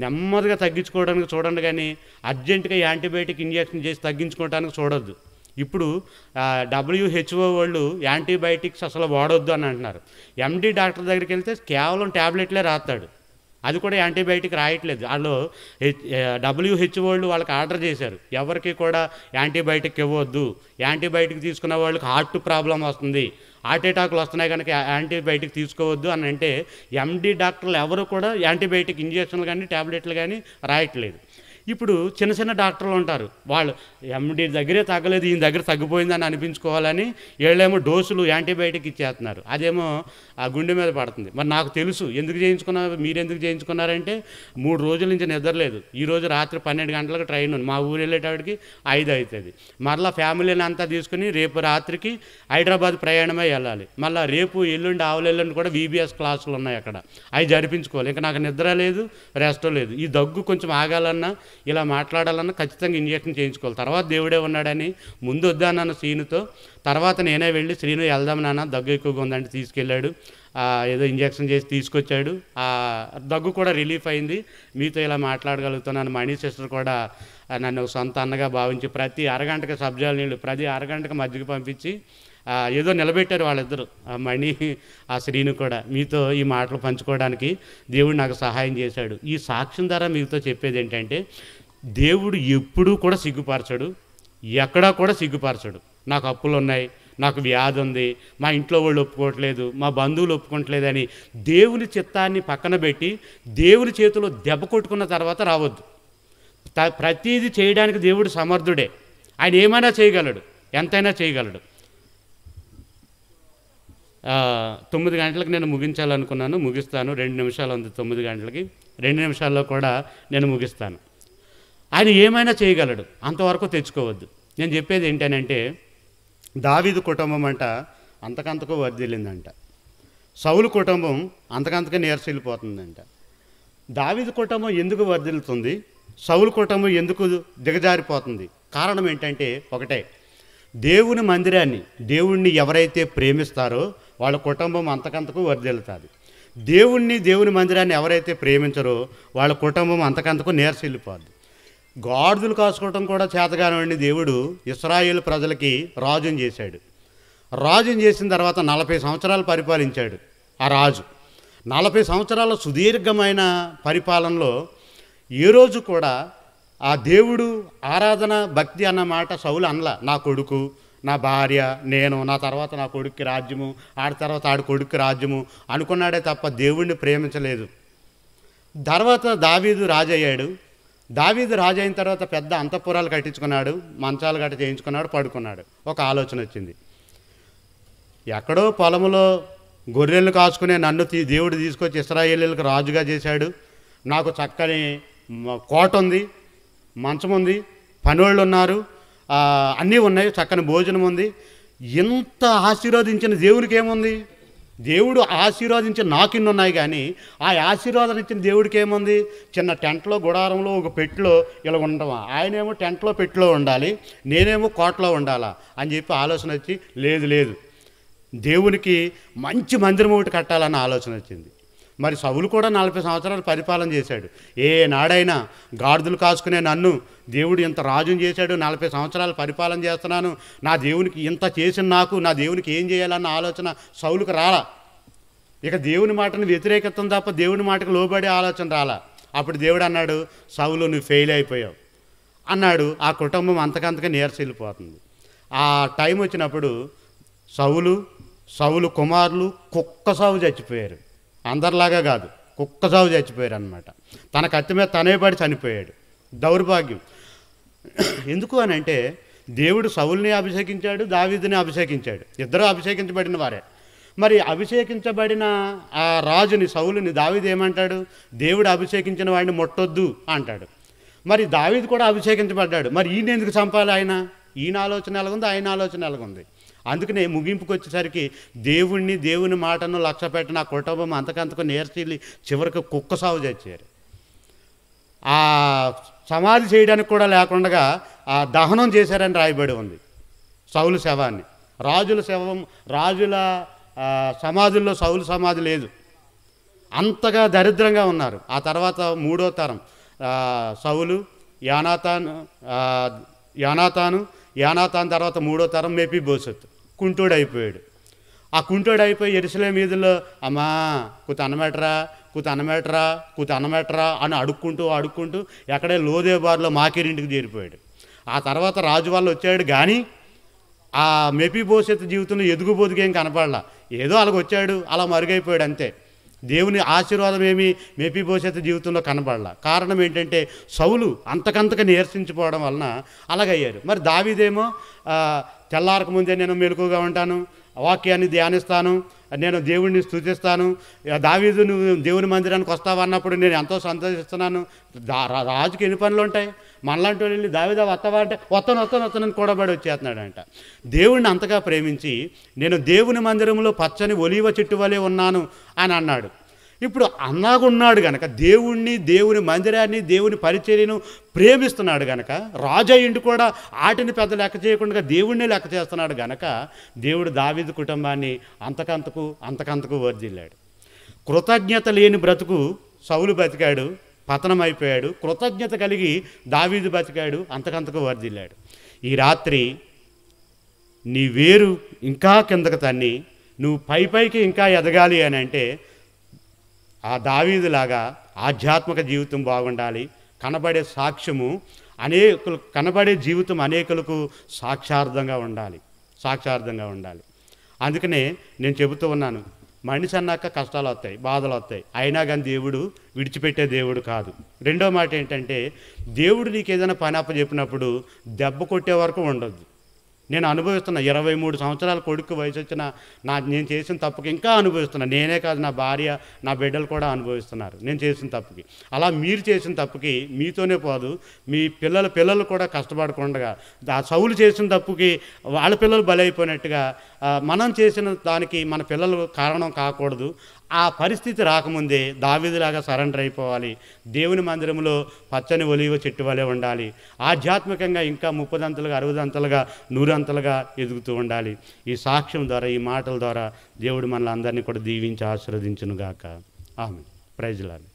నెమ్మదిగా తగ్గించుకోవడానికి చూడండి కానీ అర్జెంటుగా యాంటీబయాటిక్ ఇంజక్షన్ చేసి తగ్గించుకోవడానికి చూడొద్దు ఇప్పుడు డబ్ల్యూహెచ్ఓ వాళ్ళు యాంటీబయాటిక్స్ అసలు వాడొద్దు అని అంటున్నారు ఎండి డాక్టర్ దగ్గరికి వెళ్తే కేవలం ట్యాబ్లెట్లే రాస్తాడు అది కూడా యాంటీబయాటిక్ రాయట్లేదు వాళ్ళు డబ్ల్యూహెచ్ఓ వాళ్ళు వాళ్ళకి ఆర్డర్ చేశారు ఎవరికి కూడా యాంటీబయాటిక్ ఇవ్వద్దు యాంటీబయాటిక్ తీసుకున్న వాళ్ళకి హార్ట్ ప్రాబ్లం వస్తుంది హార్ట్ అటాక్లు వస్తున్నాయి కనుక యాంటీబయాటిక్ తీసుకోవద్దు అని అంటే ఎండి డాక్టర్లు ఎవరు కూడా యాంటీబయాటిక్ ఇంజక్షన్లు కానీ ట్యాబ్లెట్లు కానీ రాయట్లేదు ఇప్పుడు చిన్న చిన్న డాక్టర్లు ఉంటారు వాళ్ళు ఎండి దగ్గరే తగ్గలేదు ఈయన దగ్గర తగ్గిపోయిందని అనిపించుకోవాలని వీళ్ళేమో డోసులు యాంటీబయాటిక్ ఇచ్చేస్తున్నారు అదేమో ఆ గుండె మీద పడుతుంది మరి నాకు తెలుసు ఎందుకు చేయించుకున్నారు మీరు ఎందుకు చేయించుకున్నారంటే మూడు రోజుల నుంచి నిద్రలేదు ఈరోజు రాత్రి పన్నెండు గంటలకు ట్రైన్ ఉంది మా ఊరు వెళ్ళేటప్పటికి ఐదు అవుతుంది మరలా ఫ్యామిలీని అంతా తీసుకుని రేపు రాత్రికి హైదరాబాద్ ప్రయాణమై వెళ్ళాలి మళ్ళీ రేపు ఎల్లుండి ఆవులెల్లుండి కూడా వీబీఎస్ క్లాసులు ఉన్నాయి అక్కడ అవి జరిపించుకోవాలి ఇంకా నాకు నిద్ర లేదు రెస్ట్ లేదు ఈ దగ్గు కొంచెం ఆగాలన్నా ఇలా మాట్లాడాలన్నా ఖచ్చితంగా ఇంజక్షన్ చేయించుకోవాలి తర్వాత దేవుడే ఉన్నాడని ముందు వద్దానన్న శ్రీనుతో తర్వాత నేనే వెళ్ళి శ్రీను వెళ్దాం నాన్న దగ్గు ఎక్కువగా ఉందంటే తీసుకెళ్ళాడు ఏదో ఇంజెక్షన్ చేసి తీసుకొచ్చాడు ఆ దగ్గు కూడా రిలీఫ్ అయింది మీతో ఇలా మాట్లాడగలుగుతున్నాను మణి సిస్టర్ కూడా నన్ను సొంత అన్నగా భావించి ప్రతి అరగంటకి సబ్జాలు నీళ్ళు ప్రతి అరగంటకి మజ్జిగ పంపించి ఏదో నిలబెట్టారు వాళ్ళిద్దరు ఆ మణి ఆ శ్రీను కూడా మీతో ఈ మాటలు పంచుకోవడానికి దేవుడు నాకు సహాయం చేశాడు ఈ సాక్ష్యం ద్వారా మీతో చెప్పేది ఏంటంటే దేవుడు ఎప్పుడూ కూడా సిగ్గుపరచడు ఎక్కడా కూడా సిగ్గుపరచడు నాకు అప్పులు ఉన్నాయి నాకు వ్యాధి ఉంది మా ఇంట్లో వాళ్ళు ఒప్పుకోవట్లేదు మా బంధువులు ఒప్పుకోవట్లేదని దేవుని చిత్తాన్ని పక్కన పెట్టి దేవుని చేతిలో దెబ్బ కొట్టుకున్న తర్వాత రావద్దు ప్రతీది చేయడానికి దేవుడు సమర్థుడే ఆయన ఏమైనా చేయగలడు ఎంతైనా చేయగలడు తొమ్మిది గంటలకు నేను ముగించాలనుకున్నాను ముగిస్తాను రెండు నిమిషాలు ఉంది తొమ్మిది గంటలకి రెండు నిమిషాల్లో కూడా నేను ముగిస్తాను ఆయన ఏమైనా చేయగలడు అంతవరకు తెచ్చుకోవద్దు నేను చెప్పేది ఏంటనంటే దావీదు కుటుంబం అంట అంతకంతకు వర్దిల్లిందంట సౌలు కుటుంబం అంతకంతకే నీరసెళ్ళిపోతుందంట దావీదు కుటుంబం ఎందుకు వర్దిల్లుతుంది సౌలు కుటుంబం ఎందుకు దిగజారిపోతుంది కారణం ఏంటంటే ఒకటే దేవుని మందిరాన్ని దేవుణ్ణి ఎవరైతే ప్రేమిస్తారో వాళ్ళ కుటుంబం అంతకంతకు వర్ధిల్లుతుంది దేవుణ్ణి దేవుని మందిరాన్ని ఎవరైతే ప్రేమించరో వాళ్ళ కుటుంబం అంతకంతకు నేర్సిల్లిపోద్ది గాడిదలు కాసుకోవటం కూడా చేతగానండి దేవుడు ఇస్రాయేల్ ప్రజలకి రాజుని చేశాడు రాజుని చేసిన తర్వాత నలభై సంవత్సరాలు పరిపాలించాడు ఆ రాజు నలభై సంవత్సరాల సుదీర్ఘమైన పరిపాలనలో ఏ రోజు కూడా ఆ దేవుడు ఆరాధన భక్తి అన్న మాట సౌలు అనలా నా కొడుకు నా భార్య నేను నా తర్వాత నా కొడుక్కి రాజ్యము ఆడి తర్వాత ఆడి కొడుక్కి రాజ్యము అనుకున్నాడే తప్ప దేవుణ్ణి ప్రేమించలేదు తర్వాత దావీదు రాజయ్యాడు దావీదు రాజైన తర్వాత పెద్ద అంతఃపురాలు కట్టించుకున్నాడు మంచాలు గట్ట చేయించుకున్నాడు పడుకున్నాడు ఒక ఆలోచన వచ్చింది ఎక్కడో పొలంలో గొర్రెలను కాచుకునే నన్ను తీ దేవుడు తీసుకొచ్చి ఇస్రాయేలీలకు రాజుగా చేశాడు నాకు చక్కని కోట ఉంది మంచం ఉంది పనివాళ్ళు ఉన్నారు అన్నీ ఉన్నాయి చక్కని భోజనం ఉంది ఎంత ఆశీర్వదించిన దేవుడికి ఏముంది దేవుడు ఆశీర్వాదించిన నాకిన్ని ఉన్నాయి కానీ ఆ ఆశీర్వాదం ఇచ్చిన దేవుడికి ఏముంది చిన్న టెంట్లో గుడారంలో ఒక పెట్టులో ఇలా ఉండమా ఆయనేమో టెంట్లో పెట్టులో ఉండాలి నేనేమో కోటలో ఉండాలా అని చెప్పి ఆలోచన వచ్చి లేదు లేదు దేవునికి మంచి మందిరం ఒకటి కట్టాలన్న ఆలోచన వచ్చింది మరి సవులు కూడా నలభై సంవత్సరాలు పరిపాలన చేశాడు ఏ నాడైనా గాడిదలు కాసుకునే నన్ను దేవుడు ఇంత రాజుని చేశాడు నలభై సంవత్సరాలు పరిపాలన చేస్తున్నాను నా దేవునికి ఇంత చేసిన నాకు నా దేవునికి ఏం చేయాలన్న ఆలోచన సౌలుకు రాలా ఇక దేవుని మాటను వ్యతిరేకత్వం తప్ప దేవుని మాటకు లోబడే ఆలోచన రాలా అప్పుడు దేవుడు అన్నాడు సౌలు నువ్వు ఫెయిల్ అయిపోయావు అన్నాడు ఆ కుటుంబం అంతకంతగా నీరసిల్లిపోతుంది ఆ టైం వచ్చినప్పుడు సవులు సవులు కుమారులు కుక్క సవు చచ్చిపోయారు అందరిలాగా కాదు కుక్క చావు చచ్చిపోయారు అనమాట తన కత్తి మీద తనే పడి చనిపోయాడు దౌర్భాగ్యం ఎందుకు అని అంటే దేవుడు సౌల్ని అభిషేకించాడు దావీదిని అభిషేకించాడు ఇద్దరు అభిషేకించబడిన వారే మరి అభిషేకించబడిన ఆ రాజుని సౌలుని దావీది ఏమంటాడు దేవుడు అభిషేకించిన వాడిని మొట్టొద్దు అంటాడు మరి దావీది కూడా అభిషేకించబడ్డాడు మరి ఈయన ఎందుకు చంపాలి ఆయన ఈయన ఆలోచన ఎలాగుంది ఆయన ఆలోచన ఎలాగుంది అందుకనే ముగింపుకు వచ్చేసరికి దేవుణ్ణి దేవుని మాటను లక్ష్య పెట్టిన ఆ కుటుంబం అంతకంతకు నేర్చిల్లి చివరికి కుక్క సాగు చేశారు ఆ సమాధి చేయడానికి కూడా లేకుండా ఆ దహనం చేశారని రాయబడి ఉంది సౌలు శవాన్ని రాజుల శవం రాజుల సమాధుల్లో సౌలు సమాధి లేదు అంతగా దరిద్రంగా ఉన్నారు ఆ తర్వాత మూడో తరం సౌలు యానాతాను యానాతాను యానాతాన్ తర్వాత మూడో తరం మేపీ భవిష్యత్తు కుంటోడు అయిపోయాడు ఆ కుంటోడు అయిపోయి ఎరుసలే మీదలో అమ్మా కూత అనమేటరా కూత అనమేటరా కూత అనమేటరా అని అడుక్కుంటూ అడుక్కుంటూ ఎక్కడే లోదే బార్లో మాకేరింటికి చేరిపోయాడు ఆ తర్వాత రాజు వాళ్ళు వచ్చాడు కానీ ఆ భవిష్యత్తు జీవితంలో ఎదుగు బొదుగేం కనపడలా ఏదో అలాగ వచ్చాడు అలా మరుగైపోయాడు అంతే దేవుని ఆశీర్వాదం ఏమి భవిష్యత్ జీవితంలో కనపడలా కారణం ఏంటంటే సౌలు అంతకంతగా నీరసించిపోవడం వలన అలాగయ్యారు మరి దావీదేమో తెల్లారకు ముందే నేను మెలకుగా ఉంటాను వాక్యాన్ని ధ్యానిస్తాను నేను దేవుడిని స్థుతిస్తాను దావీదు నువ్వు దేవుని మందిరానికి వస్తావు అన్నప్పుడు నేను ఎంతో సంతోషిస్తున్నాను రాజుకి ఎన్ని పనులు ఉంటాయి మనలాంటి వెళ్ళి దావీదా వస్తావా అంటే వస్తాను వస్తాను వస్తానని కూడబడి వచ్చేస్తున్నాడంట దేవుడిని అంతగా ప్రేమించి నేను దేవుని మందిరంలో పచ్చని ఒలివ చెట్టు వలె ఉన్నాను అని అన్నాడు ఇప్పుడు అన్నాగున్నాడు గనక దేవుణ్ణి దేవుని మందిరాన్ని దేవుని పరిచర్యను ప్రేమిస్తున్నాడు గనక ఇంటి కూడా ఆటిని పెద్ద లెక్క చేయకుండా దేవుణ్ణి లెక్క చేస్తున్నాడు గనక దేవుడు దావిదు కుటుంబాన్ని అంతకంతకు అంతకంతకు వర్జిల్లాడు కృతజ్ఞత లేని బ్రతుకు సౌలు బతికాడు పతనం అయిపోయాడు కృతజ్ఞత కలిగి దావీదు బతికాడు అంతకంతకు వర్దిల్లాడు ఈ రాత్రి నీ వేరు ఇంకా కిందకు తన్ని నువ్వు పై పైకి ఇంకా ఎదగాలి అని అంటే ఆ దావీదులాగా ఆధ్యాత్మిక జీవితం బాగుండాలి కనబడే సాక్ష్యము అనేకులు కనబడే జీవితం అనేకులకు సాక్షార్థంగా ఉండాలి సాక్షార్థంగా ఉండాలి అందుకనే నేను చెబుతూ ఉన్నాను మనిషి అన్నాక కష్టాలు వస్తాయి బాధలు వస్తాయి అయినా కానీ దేవుడు విడిచిపెట్టే దేవుడు కాదు రెండో మాట ఏంటంటే దేవుడు నీకు ఏదైనా పని అప్పచెప్పినప్పుడు దెబ్బ కొట్టే వరకు ఉండొద్దు నేను అనుభవిస్తున్న ఇరవై మూడు సంవత్సరాల కొడుకు వయసు వచ్చిన నా నేను చేసిన తప్పుకి ఇంకా అనుభవిస్తున్నాను నేనే కాదు నా భార్య నా బిడ్డలు కూడా అనుభవిస్తున్నారు నేను చేసిన తప్పుకి అలా మీరు చేసిన తప్పుకి మీతోనే పోదు మీ పిల్లల పిల్లలు కూడా కష్టపడకుండా ఆ సౌలు చేసిన తప్పుకి వాళ్ళ పిల్లలు బలైపోయినట్టుగా మనం చేసిన దానికి మన పిల్లలు కారణం కాకూడదు ఆ పరిస్థితి రాకముందే దావిదిలాగా సరెండర్ అయిపోవాలి దేవుని మందిరంలో పచ్చని ఒలివ చెట్టు వలె ఉండాలి ఆధ్యాత్మికంగా ఇంకా ముప్పదంతలుగా అరవదంతలుగా నూరంతలుగా ఎదుగుతూ ఉండాలి ఈ సాక్ష్యం ద్వారా ఈ మాటల ద్వారా దేవుడు మనల్ అందరినీ కూడా దీవించి ఆశీర్వదించునుగాక ఆమె ప్రైజ్లాలి